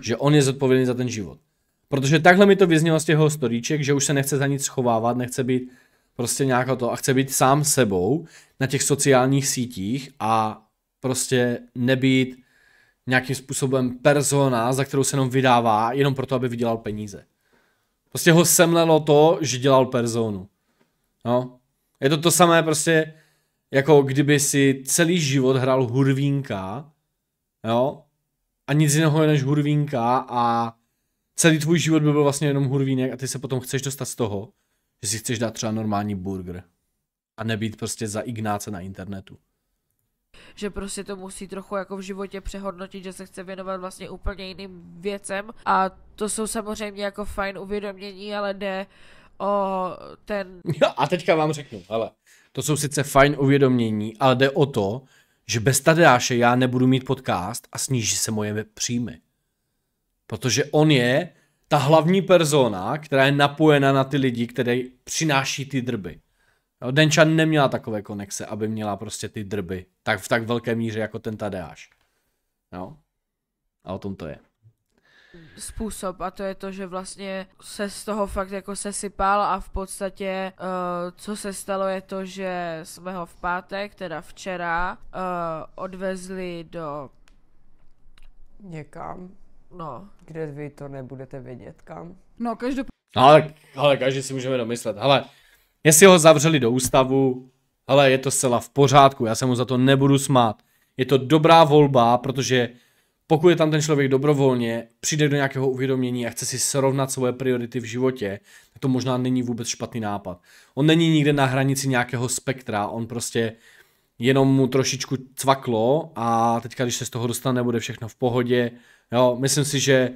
[SPEAKER 1] že on je zodpovědný za ten život. Protože takhle mi to vyznělo z těho storíček, že už se nechce za nic schovávat, nechce být prostě nějak to a chce být sám sebou na těch sociálních sítích a prostě nebýt nějakým způsobem persona, za kterou se jenom vydává, jenom proto, aby vydělal peníze. Prostě ho semlelo to, že dělal personu. No. Je to to samé prostě, jako kdyby si celý život hrál hurvínka, jo, a nic jiného je než hurvínka a celý tvůj život by byl vlastně jenom hurvínek a ty se potom chceš dostat z toho, že si chceš dát třeba normální burger a nebýt prostě za Ignáce na internetu.
[SPEAKER 2] Že prostě to musí trochu jako v životě přehodnotit, že se chce věnovat vlastně úplně jiným věcem a to jsou samozřejmě jako fajn uvědomění, ale jde o ten...
[SPEAKER 1] Jo, a teďka vám řeknu, ale to jsou sice fajn uvědomění, ale jde o to, že bez Tadeáše já nebudu mít podcast a sníží se moje příjmy. Protože on je ta hlavní persona, která je napojena na ty lidi, které přináší ty drby. Jo, Denčan neměla takové konexe, aby měla prostě ty drby tak v tak velké míře jako ten Tadeáš. No, A o tom to je.
[SPEAKER 2] Způsob a to je to, že vlastně se z toho fakt jako sesypal a v podstatě uh, co se stalo je to, že jsme ho v pátek, teda včera,
[SPEAKER 4] uh, odvezli do... Někam. No. Kde vy to nebudete vědět, kam?
[SPEAKER 3] No, každopádně.
[SPEAKER 1] Ale, ale každý si můžeme domyslet. Ale, jestli ho zavřeli do ústavu, ale je to zcela v pořádku, já se mu za to nebudu smát. Je to dobrá volba, protože pokud je tam ten člověk dobrovolně, přijde do nějakého uvědomění a chce si srovnat svoje priority v životě, tak to možná není vůbec špatný nápad. On není nikde na hranici nějakého spektra, on prostě jenom mu trošičku cvaklo a teďka, když se z toho dostane, bude všechno v pohodě. Jo, myslím si, že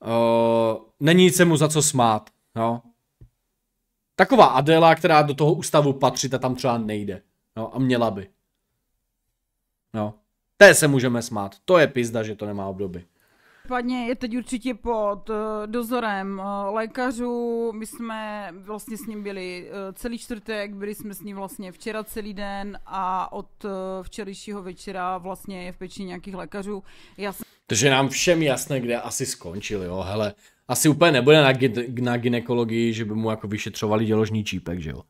[SPEAKER 1] uh, není se mu za co smát. Jo. Taková Adela, která do toho ústavu patří, ta tam třeba nejde. Jo, a měla by. Jo. Té se můžeme smát. To je pizda, že to nemá obdoby.
[SPEAKER 3] Případně je teď určitě pod eh, dozorem eh, lékařů. My jsme vlastně s ním byli eh, celý čtvrtek, byli jsme s ním vlastně včera celý den a od včerejšího večera vlastně je v peči nějakých lékařů. Já jsem...
[SPEAKER 1] Takže nám všem jasné, kde asi skončil, jo. Hele, asi úplně nebude na, gy- na ginekologii, že by mu jako vyšetřovali děložní čípek, že jo.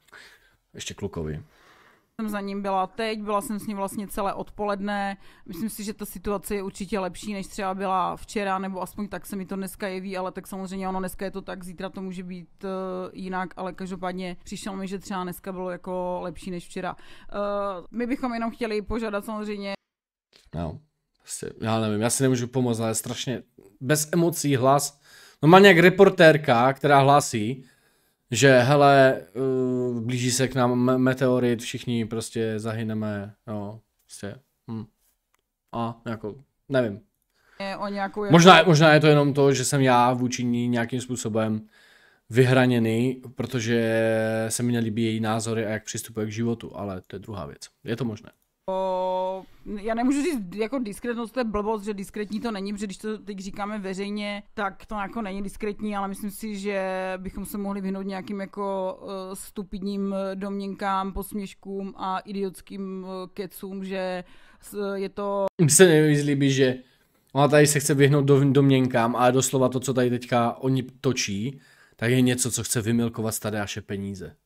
[SPEAKER 1] Ještě klukovi
[SPEAKER 3] jsem za ním byla teď, byla jsem s ním vlastně celé odpoledne. Myslím si, že ta situace je určitě lepší, než třeba byla včera, nebo aspoň tak se mi to dneska jeví, ale tak samozřejmě ono dneska je to tak, zítra to může být uh, jinak, ale každopádně přišel mi, že třeba dneska bylo jako lepší než včera. Uh, my bychom jenom chtěli požádat samozřejmě.
[SPEAKER 1] No, prostě, já nevím, já si nemůžu pomoct, ale strašně bez emocí hlas. No má nějak reportérka, která hlásí, že hele, uh, blíží se k nám meteorit, všichni prostě zahyneme, no, prostě, hm. A jako, nevím.
[SPEAKER 3] O nějakou jako- možná,
[SPEAKER 1] možná je to jenom to, že jsem já vůči ní nějakým způsobem vyhraněný, protože se mi nelíbí její názory a jak přistupuje k životu, ale to je druhá věc. Je to možné.
[SPEAKER 3] O, já nemůžu říct jako diskretnost, to je blbost, že diskretní to není, protože když to teď říkáme veřejně, tak to jako není diskretní, ale myslím si, že bychom se mohli vyhnout nějakým jako uh, stupidním domněnkám, posměškům a idiotským uh, kecům, že uh, je to...
[SPEAKER 1] Mně se nejvíc líbí, že ona tady se chce vyhnout do, domněnkám, ale doslova to, co tady teďka oni točí, tak je něco, co chce vymilkovat tady naše peníze.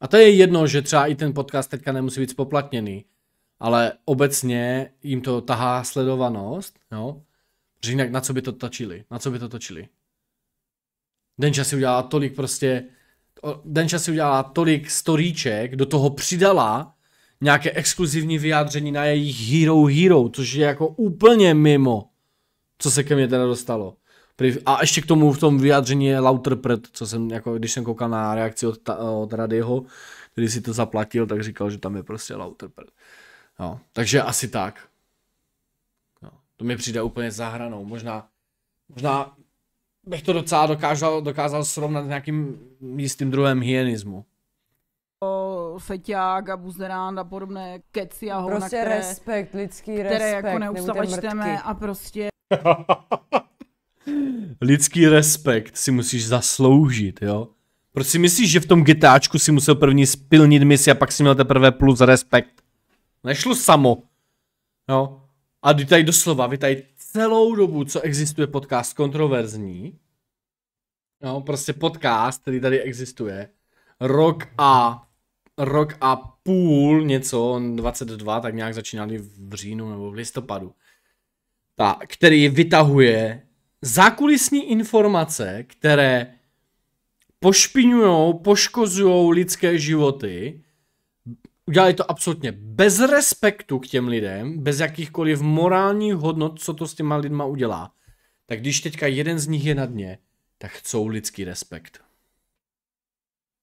[SPEAKER 1] A to je jedno, že třeba i ten podcast teďka nemusí být spoplatněný, ale obecně jim to tahá sledovanost, jo? Že jinak na co by to točili? Na co by to točili? Denča si udělala tolik prostě, Denča si udělala tolik storíček, do toho přidala nějaké exkluzivní vyjádření na jejich Hero Hero, což je jako úplně mimo, co se ke mně teda dostalo. A ještě k tomu v tom vyjádření je Lauter co jsem, jako když jsem koukal na reakci od, ta, od Radyho, který si to zaplatil, tak říkal, že tam je prostě Lauter Jo, no, takže asi tak. Jo, no, to mi přijde úplně zahranou. Možná, možná bych to docela dokázal, dokázal srovnat s nějakým jistým druhem hyenismu.
[SPEAKER 3] Feťák a Buzerán a podobné keci a hovna, Prostě které, respekt, lidský které jako respekt. jako neustále čteme a prostě...
[SPEAKER 1] lidský respekt si musíš zasloužit, jo? Proč si myslíš, že v tom GTAčku si musel první spilnit misi a pak si měl teprve plus respekt? Nešlo samo. Jo. A vy tady doslova, vy tady celou dobu, co existuje podcast kontroverzní, no, prostě podcast, který tady existuje, rok a rok a půl něco, 22, tak nějak začínali v říjnu nebo v listopadu, ta, který vytahuje zákulisní informace, které pošpiňují, poškozují lidské životy, Udělali to absolutně bez respektu k těm lidem, bez jakýchkoliv morálních hodnot, co to s těma lidma udělá. Tak když teďka jeden z nich je na dně, tak chcou lidský respekt.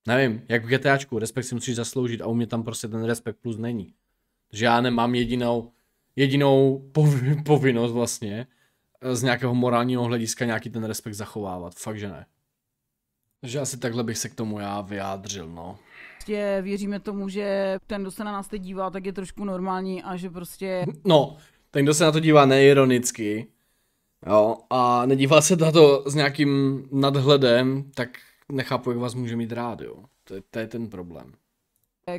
[SPEAKER 1] Nevím, jak v GTAčku, respekt si musíš zasloužit a u mě tam prostě ten respekt plus není. Že já nemám jedinou, jedinou povinnost vlastně eh, z nějakého morálního hlediska nějaký ten respekt zachovávat. Fakt, že ne. že asi takhle bych se k tomu já vyjádřil, no
[SPEAKER 3] prostě věříme tomu, že ten, kdo se na nás teď dívá, tak je trošku normální a že prostě...
[SPEAKER 1] No, ten, kdo se na to dívá neironicky, jo, a nedívá se na to s nějakým nadhledem, tak nechápu, jak vás může mít rád, jo. To je, to je ten problém.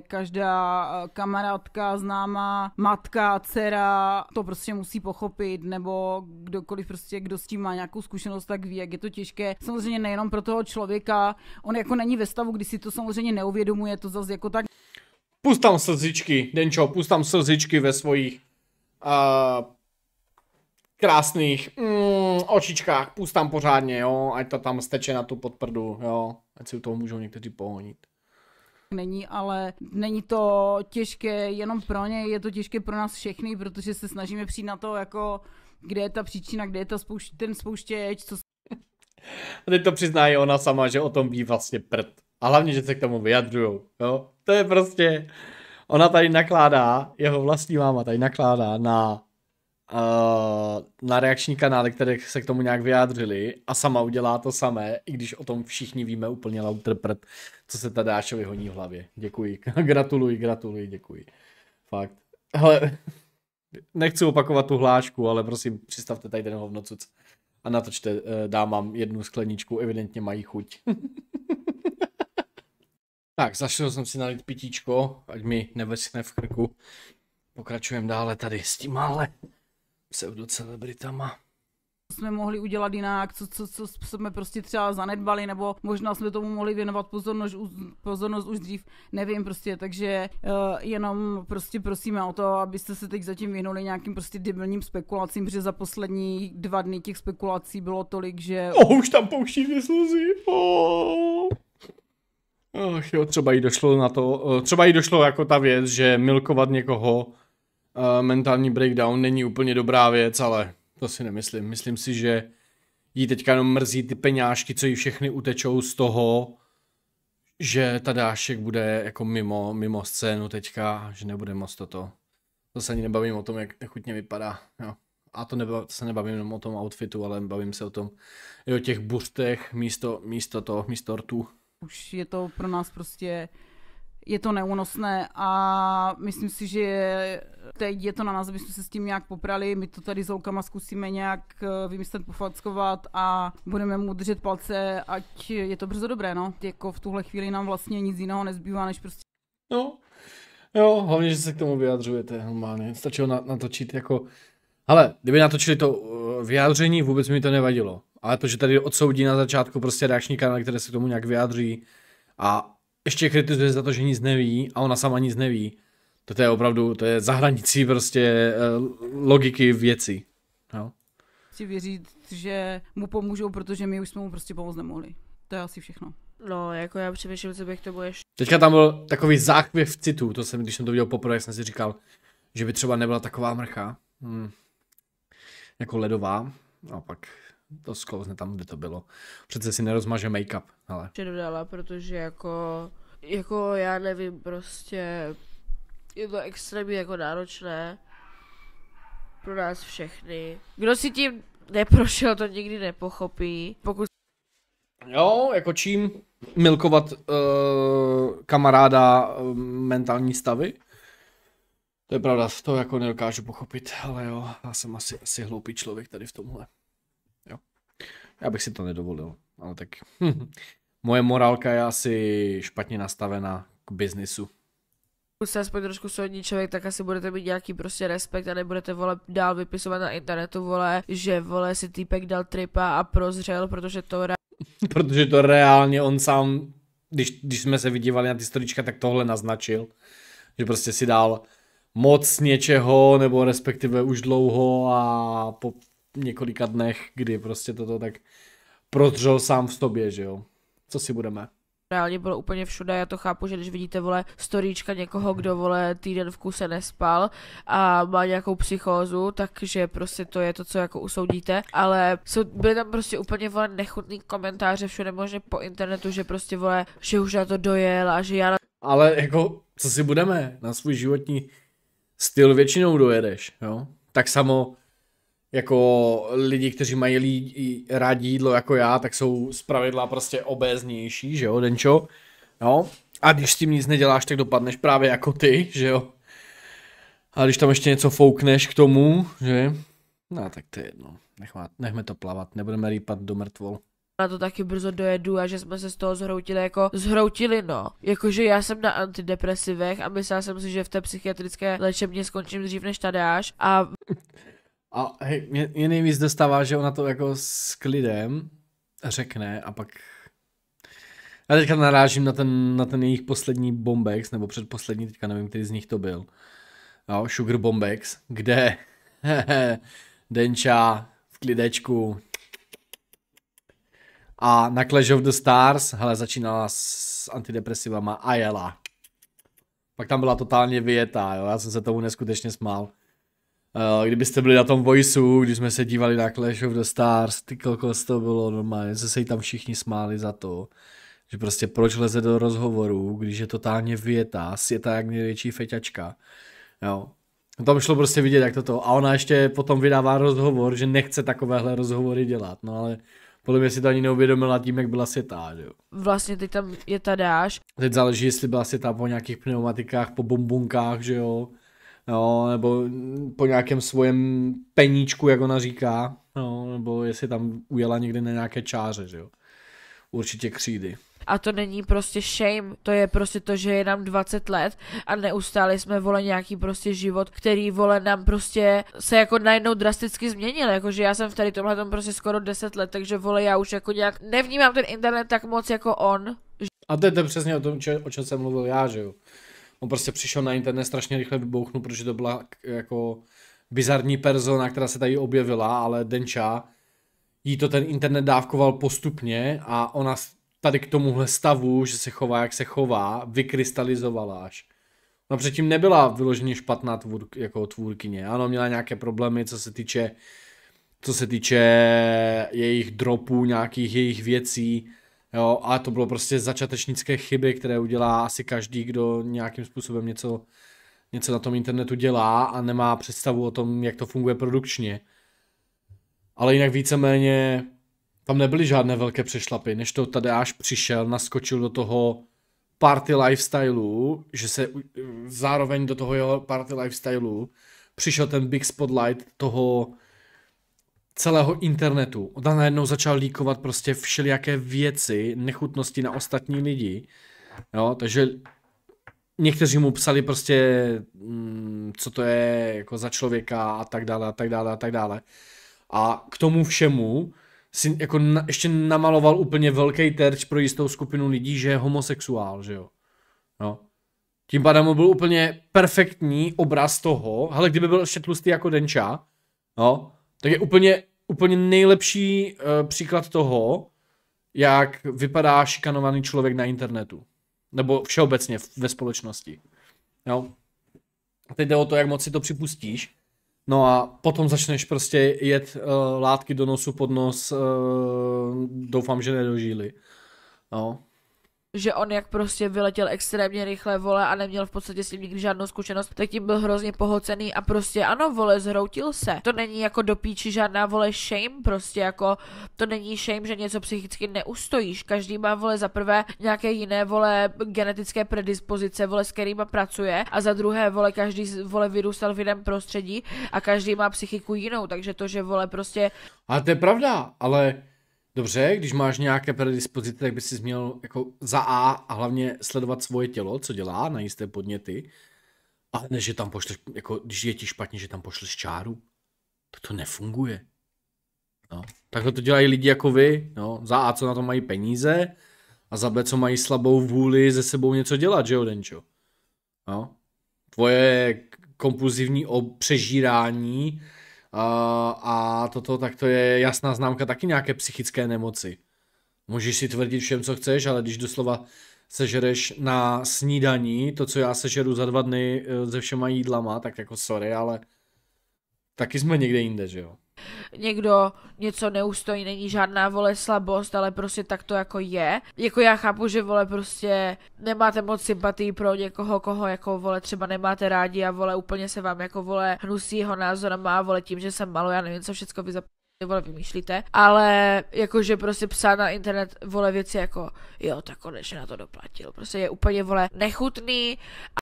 [SPEAKER 3] Každá eh, kamarádka, známá, matka, dcera to prostě musí pochopit, nebo kdokoliv prostě, kdo s tím má nějakou zkušenost, tak ví, jak je to těžké. Samozřejmě nejenom pro toho člověka, on jako není ve stavu, kdy si to samozřejmě neuvědomuje, to zase jako tak.
[SPEAKER 1] Pustám slzičky, Denčo, pustám slzičky ve svojich uh, krásných mm, očičkách, pustám pořádně, jo, ať to tam steče na tu podprdu, jo, ať si u toho můžou někteří pohonit
[SPEAKER 3] není, ale není to těžké jenom pro ně, je to těžké pro nás všechny, protože se snažíme přijít na to, jako kde je ta příčina, kde je ta spouš- ten spouštěč, co...
[SPEAKER 1] A teď to přizná i ona sama, že o tom ví vlastně prd. A hlavně, že se k tomu vyjadřujou, jo? To je prostě... Ona tady nakládá, jeho vlastní máma tady nakládá na uh, na reakční kanály, které se k tomu nějak vyjádřili a sama udělá to samé, i když o tom všichni víme úplně lauter prd co se Tadášovi honí v hlavě. Děkuji. Gratuluji, gratuluji, děkuji. Fakt. Ale nechci opakovat tu hlášku, ale prosím, přistavte tady ten hovnocuc a natočte eh, dámám jednu skleničku, evidentně mají chuť. tak, zašel jsem si nalít pitíčko, ať mi nevesne v krku. Pokračujeme dále tady s tím ale pseudocelebritama
[SPEAKER 3] jsme mohli udělat jinak, co, co, co jsme prostě třeba zanedbali, nebo možná jsme tomu mohli věnovat pozornost, pozornost už dřív, nevím prostě, takže uh, jenom prostě prosíme o to, abyste se teď zatím vyhnuli nějakým prostě debilním spekulacím, protože za poslední dva dny těch spekulací bylo tolik, že... Oh, už tam pouštíte sluzy! Oh.
[SPEAKER 1] Ach jo, třeba jí došlo na to, eh, třeba jí došlo jako ta věc, že milkovat někoho uh, mentální breakdown není úplně dobrá věc, ale to si nemyslím. Myslím si, že jí teďka jenom mrzí ty peňážky, co jí všechny utečou z toho, že dášek bude jako mimo, mimo scénu teďka, že nebude moc toto. To se ani nebavím o tom, jak nechutně vypadá. Jo. A to, neba, to se nebavím jenom o tom outfitu, ale bavím se o tom o těch burtech místo, místo toho, místo ortu.
[SPEAKER 3] Už je to pro nás prostě je to neúnosné a myslím si, že teď je to na nás, abychom se s tím nějak poprali. My to tady s holkama zkusíme nějak eh, vymyslet, pofackovat a budeme mu držet palce, ať je to brzo dobré. No. Jako v tuhle chvíli nám vlastně nic jiného nezbývá, než prostě... No,
[SPEAKER 1] jo, hlavně, že se k tomu vyjadřujete normálně. Stačilo na, natočit jako... Ale kdyby natočili to eh, vyjádření, vůbec mi to nevadilo. Ale protože tady odsoudí na začátku prostě reakční kanály, které se k tomu nějak vyjádří a ještě kritizuje za to, že nic neví a ona sama nic neví. To, je opravdu, to je za hranicí prostě eh, logiky věcí. No.
[SPEAKER 3] Chci věřit, že mu pomůžou, protože my už jsme mu prostě pomoct nemohli. To je asi všechno. No, jako já přemýšlím, co bych to budeš.
[SPEAKER 1] Teďka tam byl takový záchvěv citů, to jsem, když jsem to viděl poprvé, jsem si říkal, že by třeba nebyla taková mrcha. Hmm. Jako ledová. A pak to sklouzne tam, kde to bylo. Přece si nerozmaže make-up, ale.
[SPEAKER 2] dodala, protože jako, jako já nevím, prostě je to extrémně jako náročné pro nás všechny. Kdo si tím neprošel, to nikdy nepochopí. Pokud...
[SPEAKER 1] Jo, jako čím milkovat uh, kamaráda uh, mentální stavy? To je pravda, to jako nedokážu pochopit, ale jo, já jsem asi, asi hloupý člověk tady v tomhle. Já bych si to nedovolil, ale tak moje morálka je asi špatně nastavená k biznisu.
[SPEAKER 2] Pokud jste aspoň trošku solidní člověk, tak asi budete mít nějaký prostě respekt a nebudete vole dál vypisovat na internetu vole, že vole si týpek dal tripa a prozřel, protože to re...
[SPEAKER 1] protože to reálně on sám, když, když jsme se vydívali na ty storička, tak tohle naznačil, že prostě si dal moc něčeho, nebo respektive už dlouho a po, několika dnech, kdy prostě toto tak prodřel sám v sobě, že jo. Co si budeme?
[SPEAKER 2] reálně bylo úplně všude, já to chápu, že když vidíte, vole, storíčka někoho, kdo, vole, týden v kuse nespal a má nějakou psychózu, takže prostě to je to, co jako usoudíte, ale jsou, byly tam prostě úplně, vole, nechutný komentáře všude možně po internetu, že prostě, vole, že už na to dojel a že já na...
[SPEAKER 1] Ale jako, co si budeme, na svůj životní styl většinou dojedeš, jo? Tak samo jako lidi, kteří mají lidi, rádi jídlo jako já, tak jsou pravidla prostě obéznější, že jo, Denčo? No, a když s tím nic neděláš, tak dopadneš právě jako ty, že jo? A když tam ještě něco foukneš k tomu, že? No, tak to je jedno. Nechme, nechme to plavat, nebudeme rýpat do mrtvol
[SPEAKER 2] na to taky brzo dojedu a že jsme se z toho zhroutili, jako zhroutili no. Jakože já jsem na antidepresivech a myslel jsem si, že v té psychiatrické léčebně skončím dřív než tady až a...
[SPEAKER 1] A hej, mě, mě nejvíc dostává, že ona to jako s klidem řekne a pak... Já teďka narážím na ten, na ten jejich poslední bombex, nebo předposlední, teďka nevím, který z nich to byl. Jo, Sugar Bombex, kde Denča v klidečku a na Clash of the Stars, hele, začínala s antidepresivama a jela. Pak tam byla totálně vyjetá, jo, já jsem se tomu neskutečně smál. Eh, kdybyste byli na tom voiceu, když jsme se dívali na Clash of the Stars, ty kolkos to bylo normálně, se se tam všichni smáli za to, že prostě proč leze do rozhovoru, když je totálně věta, světa jak největší feťačka. Jo. Tam šlo prostě vidět, jak toto. A ona ještě potom vydává rozhovor, že nechce takovéhle rozhovory dělat, no ale podle mě si to ani neuvědomila tím, jak byla světá, jo.
[SPEAKER 2] Vlastně teď tam je ta dáš.
[SPEAKER 1] Teď záleží, jestli byla světá po nějakých pneumatikách, po bombunkách, že jo jo, nebo po nějakém svojem peníčku, jak ona říká, jo, nebo jestli tam ujela někdy na nějaké čáře, že jo. Určitě křídy.
[SPEAKER 2] A to není prostě shame, to je prostě to, že je nám 20 let a neustále jsme vole nějaký prostě život, který vole nám prostě se jako najednou drasticky změnil, jakože já jsem v tady tomhle tom prostě skoro 10 let, takže vole já už jako nějak nevnímám ten internet tak moc jako on.
[SPEAKER 1] A to je to přesně o tom, če, o čem jsem mluvil já, že jo On prostě přišel na internet, strašně rychle vybouchnul, protože to byla jako bizarní persona, která se tady objevila, ale Denča jí to ten internet dávkoval postupně a ona tady k tomuhle stavu, že se chová, jak se chová, vykrystalizovala až. No předtím nebyla vyloženě špatná tvůr, jako tvůrkyně. Ano, měla nějaké problémy, co se týče co se týče jejich dropů, nějakých jejich věcí, Jo, a to bylo prostě začátečnické chyby, které udělá asi každý, kdo nějakým způsobem něco, něco na tom internetu dělá a nemá představu o tom, jak to funguje produkčně. Ale jinak víceméně tam nebyly žádné velké přešlapy, než to tady až přišel, naskočil do toho party lifestyleu, že se zároveň do toho jeho party lifestyleu přišel ten big spotlight toho celého internetu. On tam najednou začal líkovat prostě všelijaké věci, nechutnosti na ostatní lidi. Jo, takže někteří mu psali prostě, mm, co to je jako za člověka a tak dále a tak dále a tak dále. A k tomu všemu si jako na, ještě namaloval úplně velký terč pro jistou skupinu lidí, že je homosexuál, že jo. No. Tím pádem mu byl úplně perfektní obraz toho, Ale kdyby byl ještě tlustý jako Denča, no, tak je úplně, úplně nejlepší uh, příklad toho, jak vypadá šikanovaný člověk na internetu. Nebo všeobecně ve společnosti. Jo? Teď jde o to, jak moc si to připustíš. No a potom začneš prostě jet uh, látky do nosu pod nos, uh, doufám, že nedožíli. No že on jak prostě
[SPEAKER 2] vyletěl extrémně rychle, vole, a neměl v podstatě s tím nikdy žádnou zkušenost, tak tím byl hrozně pohocený a prostě ano, vole, zhroutil se. To není jako do píči žádná, vole, shame, prostě jako, to není shame, že něco psychicky neustojíš. Každý má, vole, za prvé nějaké jiné, vole, genetické predispozice, vole, s kterýma pracuje a za druhé, vole, každý, vole, vyrůstal v jiném prostředí a každý má psychiku jinou, takže to, že, vole, prostě...
[SPEAKER 1] A to je pravda, ale Dobře, když máš nějaké predispozice, tak bys si měl jako za A a hlavně sledovat svoje tělo, co dělá na jisté podněty. A ne, že tam pošleš, jako když je ti špatně, že tam pošleš čáru. To to nefunguje. No. Takhle to dělají lidi jako vy. No. Za A, co na to mají peníze a za B, co mají slabou vůli ze sebou něco dělat, že jo, Denčo? No. Tvoje kompulzivní přežírání a toto, tak to je jasná známka taky nějaké psychické nemoci. Můžeš si tvrdit všem, co chceš, ale když doslova sežereš na snídaní to, co já sežeru za dva dny eh, se všema jídlama, tak jako sorry, ale taky jsme někde jinde, že jo
[SPEAKER 2] někdo něco neustojí, není žádná vole slabost, ale prostě tak to jako je. Jako já chápu, že vole prostě nemáte moc sympatii pro někoho, koho jako vole třeba nemáte rádi a vole úplně se vám jako vole hnusí jeho názor a vole tím, že jsem malo, já nevím, co všechno vy za vole vymýšlíte, ale jakože prostě psát na internet vole věci jako jo, tak konečně na to doplatil. Prostě je úplně vole nechutný. A...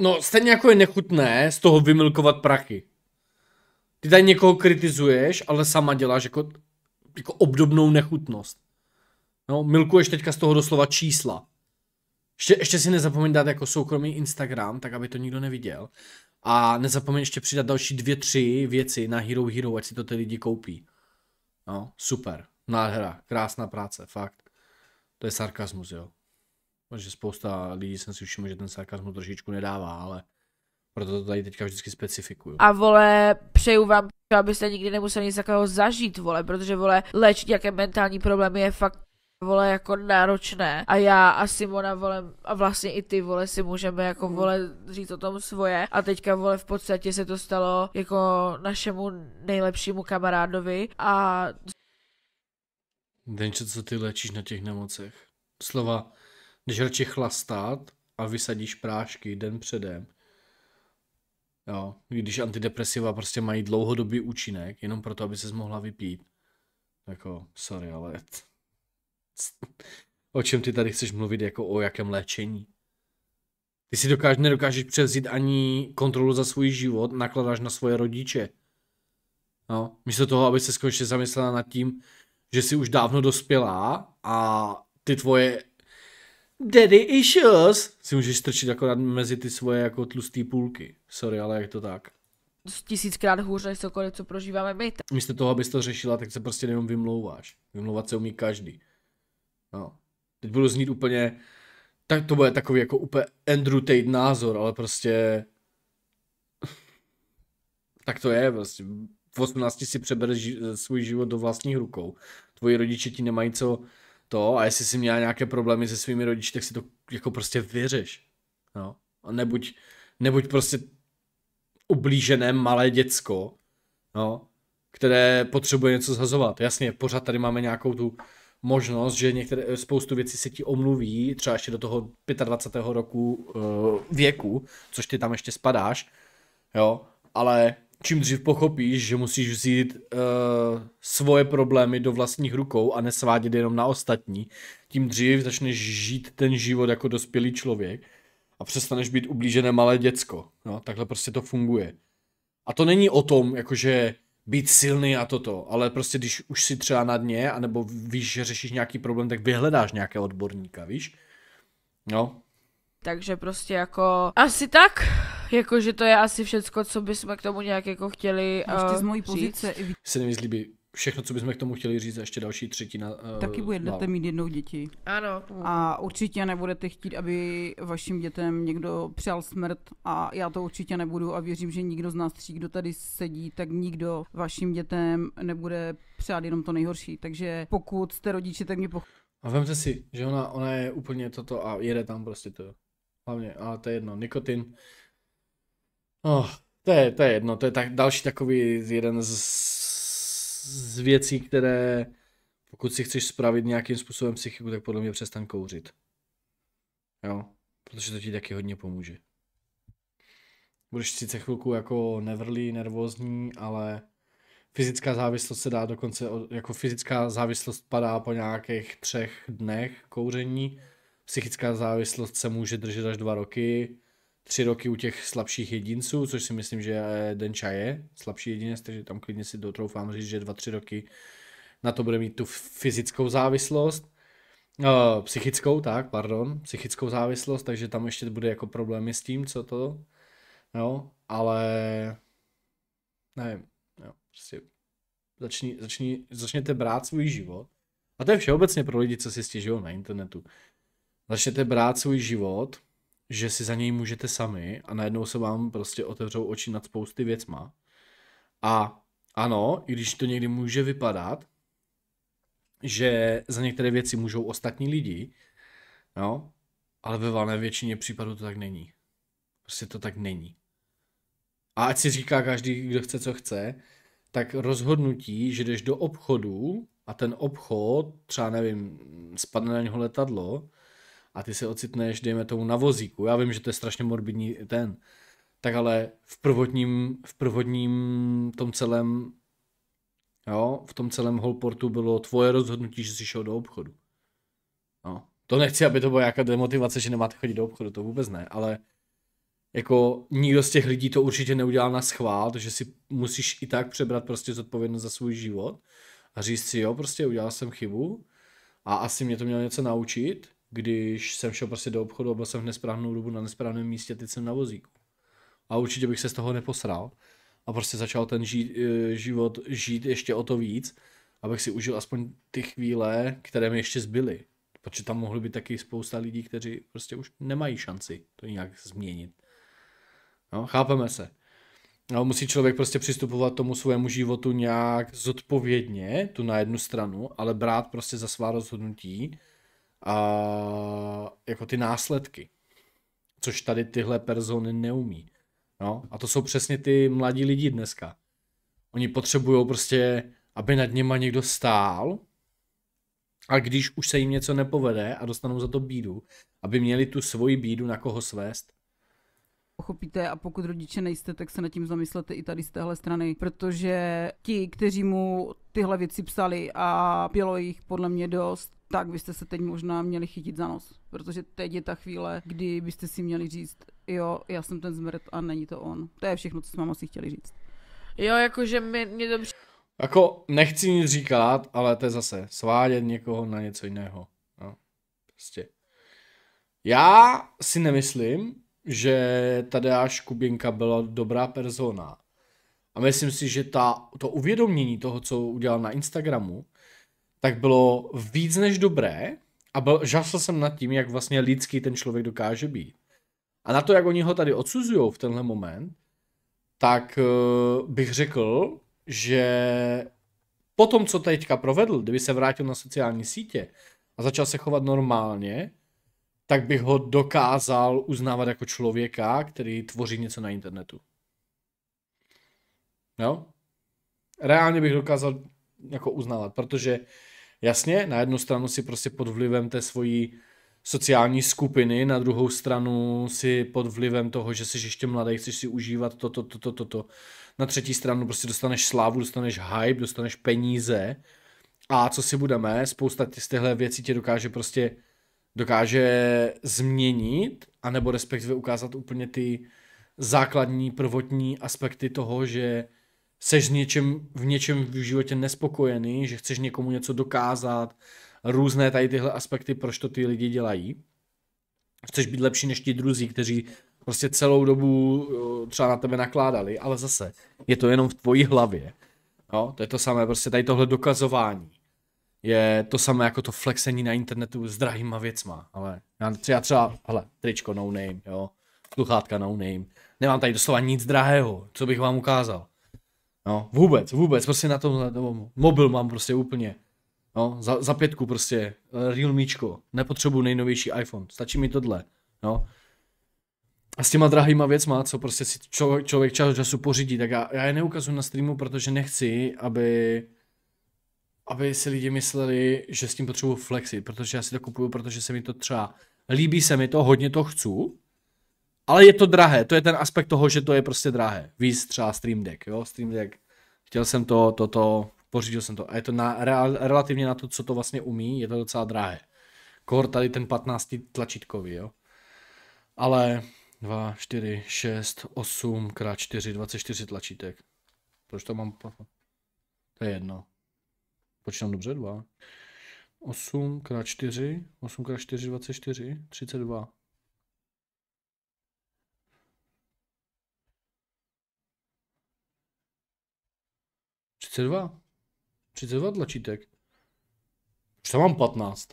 [SPEAKER 1] No stejně jako je nechutné z toho vymilkovat prachy. Ty tady někoho kritizuješ, ale sama děláš jako, jako obdobnou nechutnost. No, milkuješ teďka z toho doslova čísla. Ještě, ještě si nezapomeň dát jako soukromý Instagram, tak aby to nikdo neviděl. A nezapomeň ještě přidat další dvě, tři věci na Hero Hero, ať si to ty lidi koupí. No, super. Nádhera. Krásná práce, fakt. To je sarkazmus, jo. Protože spousta lidí jsem si všiml, že ten sarkazmus trošičku nedává, ale proto to tady teďka vždycky specifikuju.
[SPEAKER 2] A vole, přeju vám, abyste nikdy nemuseli nic takového zažít, vole, protože vole, léčit jaké mentální problémy je fakt vole jako náročné a já a Simona vole a vlastně i ty vole si můžeme jako mhm. vole říct o tom svoje a teďka vole v podstatě se to stalo jako našemu nejlepšímu kamarádovi a
[SPEAKER 1] Denče, co ty léčíš na těch nemocech? Slova, když radši a vysadíš prášky den předem, Jo, když antidepresiva prostě mají dlouhodobý účinek, jenom proto, aby se mohla vypít. Jako, sorry, ale... o čem ty tady chceš mluvit, jako o jakém léčení? Ty si dokáž, nedokážeš převzít ani kontrolu za svůj život, nakladáš na svoje rodiče. No, místo toho, aby se konečně zamyslela nad tím, že jsi už dávno dospělá a ty tvoje daddy issues si můžeš strčit jako mezi ty svoje jako tlustý půlky. Sorry, ale jak to tak.
[SPEAKER 2] Tisíckrát hůř než cokoliv, co prožíváme my.
[SPEAKER 1] Místo toho, abys to řešila, tak se prostě jenom vymlouváš. Vymlouvat se umí každý. No. Teď budu znít úplně, tak to bude takový jako úplně Andrew Tate názor, ale prostě tak to je prostě. V 18 si přebereš svůj život do vlastních rukou. Tvoji rodiče ti nemají co to a jestli jsi měla nějaké problémy se svými rodiči, tak si to jako prostě vyřeš. No. A nebuď, nebuď prostě ublížené malé děcko, no, které potřebuje něco zhazovat. Jasně, pořád tady máme nějakou tu možnost, že některé, spoustu věcí se ti omluví, třeba ještě do toho 25. roku uh, věku, což ty tam ještě spadáš, jo, ale čím dřív pochopíš, že musíš vzít uh, svoje problémy do vlastních rukou a nesvádět jenom na ostatní, tím dřív začneš žít ten život jako dospělý člověk a přestaneš být ublížené malé děcko. No, takhle prostě to funguje. A to není o tom, jakože být silný a toto, ale prostě když už si třeba na dně, anebo víš, že řešíš nějaký problém, tak vyhledáš nějaké odborníka, víš? No.
[SPEAKER 2] Takže prostě jako asi tak jakože to je asi všecko, co bychom
[SPEAKER 3] k tomu nějak jako chtěli uh, Ještě eh, z mojí pozice říct.
[SPEAKER 1] se mi líbí všechno, co bychom k tomu chtěli říct, ještě další třetina. Uh, Taky budete no.
[SPEAKER 3] mít jednou děti. Ano. A určitě nebudete chtít, aby vašim dětem někdo přijal smrt a já to určitě nebudu a věřím, že nikdo z nás tří, kdo tady sedí, tak nikdo vašim dětem nebude přát jenom to nejhorší. Takže pokud jste rodiče, tak mě poch...
[SPEAKER 1] A vemte si, že ona, ona je úplně toto a jede tam prostě to. Hlavně, ale to je jedno. Nikotin Oh, to, je, to je jedno, to je tak, další takový jeden z, z věcí, které pokud si chceš spravit nějakým způsobem psychiku, tak podle mě přestan kouřit. Jo, protože to ti taky hodně pomůže. Budeš sice chvilku jako nevrlý, nervózní, ale fyzická závislost se dá dokonce, jako fyzická závislost padá po nějakých třech dnech kouření, psychická závislost se může držet až dva roky, tři roky u těch slabších jedinců, což si myslím, že eh, Denča je slabší jedinec, takže tam klidně si dotroufám říct, že dva, tři roky na to bude mít tu fyzickou závislost, uh, psychickou, tak, pardon, psychickou závislost, takže tam ještě bude jako problémy s tím, co to, jo, ale nevím, jo, prostě začni, začni, začněte brát svůj život. A to je všeobecně pro lidi, co si stěžují na internetu. Začněte brát svůj život že si za něj můžete sami a najednou se vám prostě otevřou oči nad spousty věcma. A ano, i když to někdy může vypadat, že za některé věci můžou ostatní lidi, no, ale ve valné většině případů to tak není. Prostě to tak není. A ať si říká každý, kdo chce, co chce, tak rozhodnutí, že jdeš do obchodu a ten obchod, třeba nevím, spadne na něho letadlo, a ty se ocitneš, dejme tomu, na vozíku. Já vím, že to je strašně morbidní ten, tak ale v prvotním, v prvotním tom celém, jo, v tom celém holportu bylo tvoje rozhodnutí, že jsi šel do obchodu. No, to nechci, aby to byla nějaká demotivace, že nemáte chodit do obchodu, to vůbec ne, ale jako nikdo z těch lidí to určitě neudělal na schvál, že si musíš i tak přebrat prostě zodpovědnost za svůj život a říct si, jo, prostě udělal jsem chybu a asi mě to mělo něco naučit když jsem šel prostě do obchodu a byl jsem v nesprávnou dobu na nesprávném místě, teď jsem na vozíku. A určitě bych se z toho neposral a prostě začal ten žít, eh, život žít ještě o to víc, abych si užil aspoň ty chvíle, které mi ještě zbyly. Protože tam mohly být taky spousta lidí, kteří prostě už nemají šanci to nějak změnit. No, chápeme se. No, musí člověk prostě přistupovat tomu svému životu nějak zodpovědně, tu na jednu stranu, ale brát prostě za svá rozhodnutí, a jako ty následky. Což tady tyhle persony neumí. No, a to jsou přesně ty mladí lidi dneska. Oni potřebují prostě, aby nad něma někdo stál a když už se jim něco nepovede a dostanou za to bídu, aby měli tu svoji bídu na koho svést,
[SPEAKER 3] pochopíte a pokud rodiče nejste, tak se nad tím zamyslete i tady z téhle strany, protože ti, kteří mu tyhle věci psali a bylo jich podle mě dost, tak byste se teď možná měli chytit za nos, protože teď je ta chvíle, kdy byste si měli říct, jo, já jsem ten zmrt a není to on. To je všechno, co jsme asi chtěli říct.
[SPEAKER 2] Jo, jakože mě, mě dobře...
[SPEAKER 1] Jako nechci nic říkat, ale to je zase svádět někoho na něco jiného. No, prostě. Já si nemyslím, že Tadeáš Kubinka byla dobrá persona. A myslím si, že ta, to uvědomění toho, co udělal na Instagramu, tak bylo víc než dobré a byl, žasl jsem nad tím, jak vlastně lidský ten člověk dokáže být. A na to, jak oni ho tady odsuzují v tenhle moment, tak uh, bych řekl, že po tom, co teďka provedl, kdyby se vrátil na sociální sítě a začal se chovat normálně, tak bych ho dokázal uznávat jako člověka, který tvoří něco na internetu. Jo? Reálně bych dokázal jako uznávat, protože Jasně, na jednu stranu si prostě pod vlivem té svojí sociální skupiny, na druhou stranu si pod vlivem toho, že jsi ještě mladý, chceš si užívat toto, toto, toto. To. Na třetí stranu prostě dostaneš slávu, dostaneš hype, dostaneš peníze a co si budeme, spousta z těchto věcí tě dokáže prostě dokáže změnit, anebo respektive ukázat úplně ty základní prvotní aspekty toho, že seš v něčem, v něčem v životě nespokojený, že chceš někomu něco dokázat, různé tady tyhle aspekty, proč to ty lidi dělají. Chceš být lepší než ti druzí, kteří prostě celou dobu třeba na tebe nakládali, ale zase je to jenom v tvojí hlavě. Jo, to je to samé, prostě tady tohle dokazování je to samé jako to flexení na internetu s drahýma věcma, ale já třeba, třeba hele, tričko no name, jo, sluchátka no name, nemám tady doslova nic drahého, co bych vám ukázal. No, vůbec, vůbec, prostě na tom, na tom mobil mám prostě úplně. No, za, za pětku prostě, eh, míčko, nepotřebuji nejnovější iPhone, stačí mi tohle, no. A s těma drahýma věcma, co prostě si člověk, člověk čas času pořídí, tak já, já je neukazuju na streamu, protože nechci, aby, aby si lidi mysleli, že s tím potřebuji flexit, protože já si to kupuju, protože se mi to třeba líbí se mi to, hodně to chci, ale je to drahé, to je ten aspekt toho, že to je prostě drahé. Víc třeba Stream Deck, jo, Stream Deck. Chtěl jsem to, toto, to, pořídil jsem to. A je to na, real, relativně na to, co to vlastně umí, je to docela drahé. Kor tady ten 15 tlačítkový, jo. Ale 2, 4, 6, 8 x 4, 24 tlačítek. Proč to mám? To je jedno. Počítám dobře, 2. 8 x 4, 8 x 4, 24, 32. 32. 32 tlačítek. Už tam mám 15.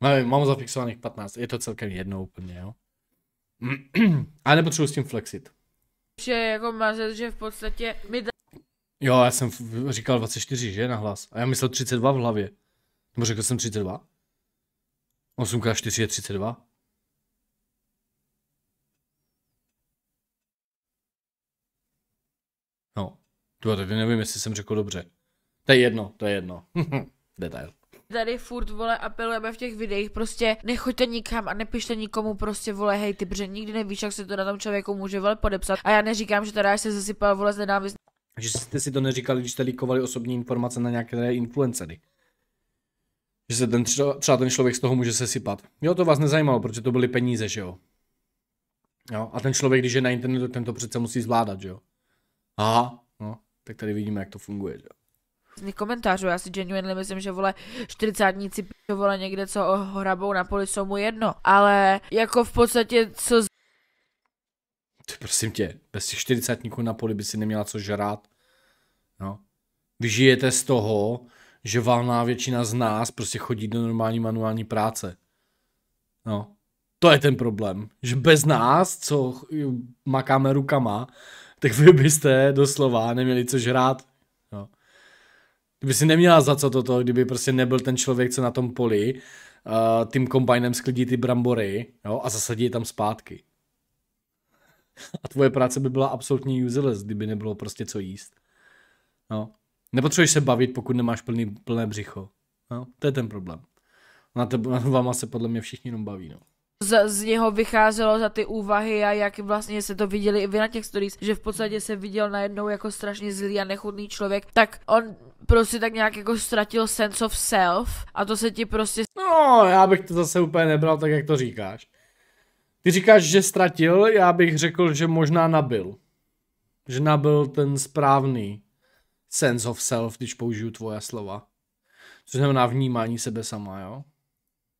[SPEAKER 1] Nevím, mám zafixovaných 15. Je to celkem jedno úplně, jo. A nepotřebuji s tím flexit.
[SPEAKER 2] Že jako mazet, že v podstatě mi da...
[SPEAKER 1] Jo, já jsem říkal 24, že, na hlas. A já myslel 32 v hlavě. Nebo řekl jsem 32? 8 x 4 je 32. Dva, tady nevím, jestli jsem řekl dobře. To je jedno, to je jedno. Detail
[SPEAKER 2] tady furt, vole, apelujeme v těch videích, prostě nechoďte nikam a nepište nikomu prostě, vole, hej, ty, protože nikdy nevíš, jak se to na tom člověku může, vole, podepsat. A já neříkám, že teda se zasypal, vole, z nenávist.
[SPEAKER 1] Že jste si to neříkali, když jste líkovali osobní informace na nějaké influencery. Že se ten třeba, třeba ten člověk z toho může sesypat. Jo, to vás nezajímalo, protože to byly peníze, že jo. Jo, a ten člověk, když je na internetu, ten to přece musí zvládat, že jo. Aha, no, tak tady vidíme, jak to funguje.
[SPEAKER 2] Že? komentářů, já si genuinely myslím, že vole čtyřicátníci p***, vole někde co hrabou na poli jsou mu jedno, ale jako v podstatě co z...
[SPEAKER 1] Ty prosím tě, bez těch níků na poli by si neměla co žrát, no. Vy žijete z toho, že valná většina z nás prostě chodí do normální manuální práce. No, to je ten problém, že bez nás, co makáme rukama, tak vy byste doslova neměli co žrát. No. Kdyby si neměla za co toto, kdyby prostě nebyl ten člověk, co na tom poli uh, tím kombajnem sklidí ty brambory jo, a zasadí je tam zpátky. A tvoje práce by byla absolutně useless, kdyby nebylo prostě co jíst. No. Nepotřebuješ se bavit, pokud nemáš plný, plné břicho. No, to je ten problém. Na, tebe, na vama se podle mě všichni jenom baví. No
[SPEAKER 2] z, z něho vycházelo za ty úvahy a jak vlastně se to viděli i vy na těch stories, že v podstatě se viděl najednou jako strašně zlý a nechutný člověk, tak on prostě tak nějak jako ztratil sense of self a to se ti prostě... No,
[SPEAKER 1] já bych to zase úplně nebral tak, jak to říkáš. Ty říkáš, že ztratil, já bych řekl, že možná nabil. Že nabil ten správný sense of self, když použiju tvoje slova. Což znamená vnímání sebe sama, jo?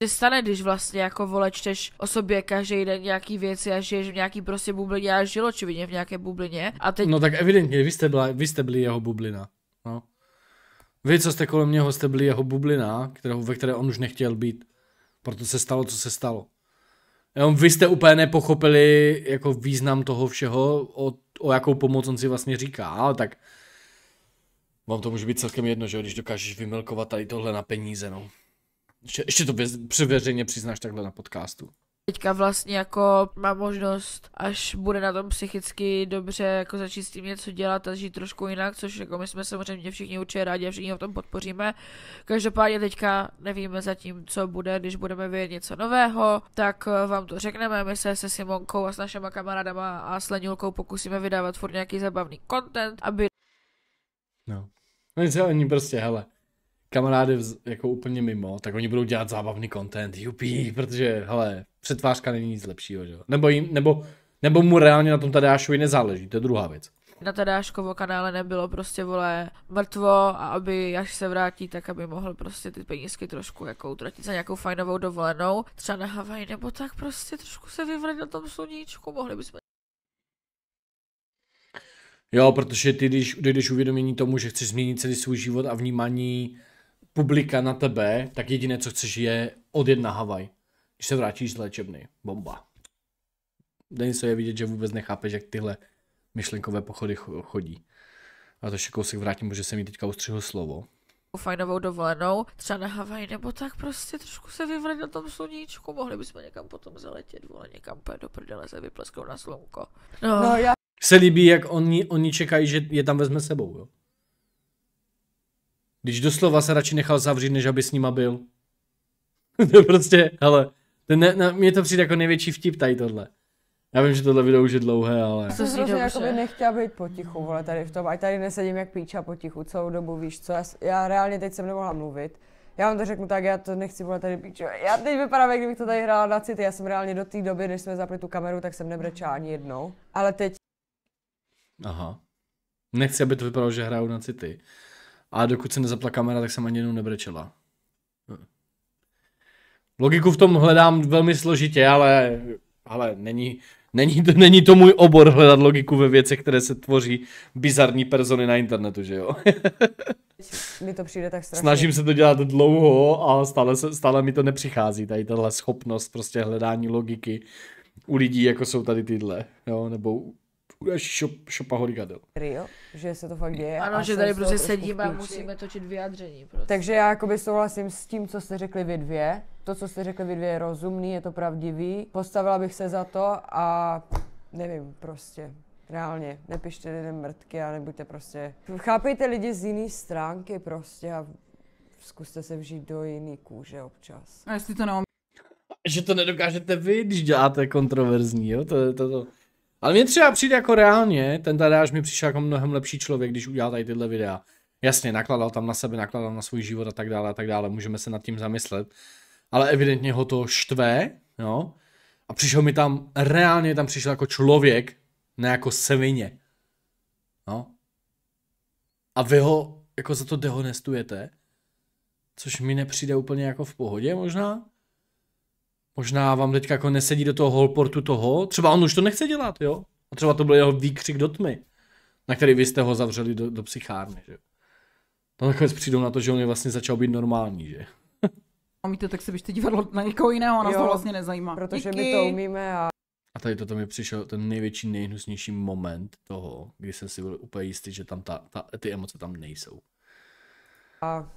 [SPEAKER 2] se stane, když vlastně jako vole čteš o sobě každý den nějaký věci a žiješ v nějaký prostě bublině a žil očividně v nějaké bublině a teď... No tak evidentně,
[SPEAKER 1] vy jste, byla, vy jste byli jeho bublina, no. Vy, co jste kolem něho, jste byli jeho bublina, kterou, ve které on už nechtěl být. Proto se stalo, co se stalo. Jenom vy jste úplně nepochopili jako význam toho všeho, o, o jakou pomoc on si vlastně říká, ale tak vám to může být celkem jedno, že když dokážeš vymilkovat tady tohle na peníze, no. Ještě, ještě to bez, přiveřejně přiznáš takhle na podcastu.
[SPEAKER 2] Teďka vlastně jako má možnost, až bude na tom psychicky dobře, jako začít s tím něco dělat a žít trošku jinak, což jako my jsme samozřejmě všichni určitě rádi a všichni ho v tom podpoříme. Každopádně teďka nevíme zatím, co bude, když budeme vědět něco nového, tak eh, vám to řekneme, my se se Simonkou a s našima kamarádama a s Lenilkou pokusíme vydávat furt nějaký zabavný content, aby...
[SPEAKER 1] No, no nic, oni prostě, hele, kamarády vz, jako úplně mimo, tak oni budou dělat zábavný content, jupí, protože, hele, přetvářka není nic lepšího, že jo. Nebo, jim, nebo, nebo mu reálně na tom Tadášovi nezáleží, to je druhá věc.
[SPEAKER 2] Na Tadáškovo kanále nebylo prostě, vole, mrtvo a aby, až se vrátí, tak aby mohl prostě ty penízky trošku jako utratit za nějakou fajnovou dovolenou, třeba na Havaj nebo tak prostě trošku se vyvrat na tom sluníčku, mohli bychom
[SPEAKER 1] Jo, protože ty, když dojdeš uvědomění tomu, že chceš změnit celý svůj život a vnímání publika na tebe, tak jediné, co chceš, je odjet na Havaj. Když se vrátíš z léčebny. Bomba. Denise je vidět, že vůbec nechápeš, jak tyhle myšlenkové pochody chodí. A to ještě kousek vrátím, protože jsem mi teďka ustřihl slovo.
[SPEAKER 2] Fajnovou dovolenou, třeba na Havaj nebo tak prostě trošku se vyvrat na tom sluníčku, mohli bychom někam potom zaletět, vole, někam pojď do prdele se vyplesknou na slunko. No. no já...
[SPEAKER 1] Se líbí, jak oni, oni čekají, že je tam vezme sebou, jo? Když doslova se radši nechal zavřít, než aby s nima byl. to prostě, ale to ne, na, mě to přijde jako největší vtip tady tohle. Já vím, že tohle video už je dlouhé, ale... To jsem prostě jako by
[SPEAKER 4] nechtěla být potichu, vole, tady v tom. Ať tady nesedím jak píča potichu celou dobu, víš co. Já, já reálně teď jsem nemohla mluvit. Já vám to řeknu tak, já to nechci, vole, tady píču. Já teď vypadám, jak kdybych to tady hrála na city. Já jsem reálně do té doby, než jsme zapli tu kameru, tak jsem nebrečela ani jednou. Ale teď...
[SPEAKER 1] Aha. Nechci, aby to vypadalo, že hraju na city. A dokud se nezapla kamera, tak jsem ani jednou nebrečela. Logiku v tom hledám velmi složitě, ale, ale není, není, to, není to můj obor hledat logiku ve věcech, které se tvoří bizarní persony na internetu, že jo? mi to přijde tak strašně. Snažím se to dělat dlouho a stále, se, stále mi to nepřichází, tady tahle schopnost prostě hledání logiky u lidí, jako jsou tady tyhle, jo, nebo budeš šopa šopaholikadel.
[SPEAKER 4] že se to fakt děje. Ano, že tady prostě sedíme a musíme
[SPEAKER 2] točit vyjádření.
[SPEAKER 4] Prostě. Takže já jakoby souhlasím s tím, co jste řekli vy dvě. To, co jste řekli vy dvě, je rozumný, je to pravdivý. Postavila bych se za to a nevím, prostě. Reálně, nepište lidem mrtky a nebuďte prostě... Chápejte lidi z jiné stránky prostě a zkuste se vžít do jiný kůže občas.
[SPEAKER 3] A jestli to neom...
[SPEAKER 1] Že to nedokážete vy, když děláte kontroverzní, jo? To, to, to. Ale mě třeba přijde jako reálně, ten Tadeáš mi přišel jako mnohem lepší člověk, když udělal tady tyhle videa. Jasně, nakladal tam na sebe, nakladal na svůj život a tak dále a tak dále, můžeme se nad tím zamyslet. Ale evidentně ho to štve, jo. A přišel mi tam, reálně tam přišel jako člověk, ne jako svině. No. A vy ho jako za to dehonestujete, což mi nepřijde úplně jako v pohodě možná. Možná vám teďka jako nesedí do toho holportu toho, třeba on už to nechce dělat, jo? A třeba to byl jeho výkřik do tmy, na který vy jste ho zavřeli do, do psychárny, že jo? No nakonec přijdou na to, že on je vlastně začal být normální, že?
[SPEAKER 3] A to tak se byste divadlo na někoho jiného, nás jo, to vlastně nezajímá. Protože Díky. my to umíme a...
[SPEAKER 1] A tady to tam mi přišel ten největší, nejhnusnější moment toho, kdy jsem si byl úplně jistý, že tam ta, ta, ty emoce tam nejsou.
[SPEAKER 4] A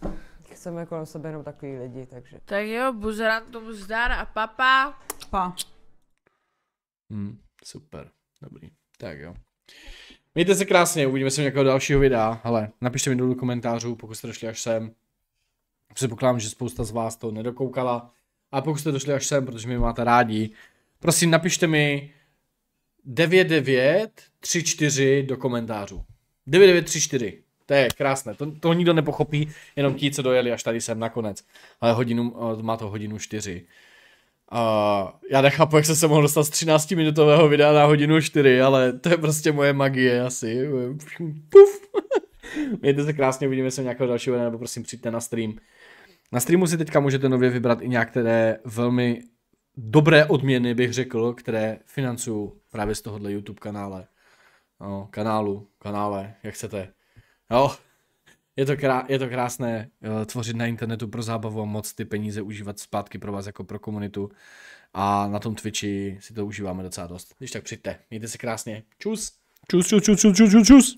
[SPEAKER 4] chceme kolem jako sebe jenom takový lidi, takže.
[SPEAKER 2] Tak jo, tomu zdar a
[SPEAKER 3] papa. Pa.
[SPEAKER 1] Hmm, super, dobrý. Tak jo. Mějte se krásně, uvidíme se u nějakého dalšího videa. Hele, napište mi do komentářů, pokud jste došli až sem. Předpokládám, že spousta z vás to nedokoukala. A pokud jste došli až sem, protože mi máte rádi, prosím napište mi 9934 do komentářů. 9934. To je krásné, to, to nikdo nepochopí, jenom ti, co dojeli až tady sem nakonec. Ale hodinu, eh, má to hodinu čtyři. Uh, já nechápu, jak se se mohl dostat z 13 minutového videa na hodinu 4, ale to je prostě moje magie asi. Puf. Mějte se krásně, uvidíme se nějakého dalšího videa, nebo prosím přijďte na stream. Na streamu si teďka můžete nově vybrat i nějaké velmi dobré odměny, bych řekl, které financuju právě z tohohle YouTube kanále. No, kanálu, kanále, jak chcete. Jo, je to, krá, je to krásné eh, tvořit na internetu pro zábavu a moc ty peníze užívat zpátky pro vás jako pro komunitu. A na tom Twitchi si to užíváme docela dost. Když tak přijďte, mějte se krásně. Čus! Čus, čus, čus, čus, čus, čus.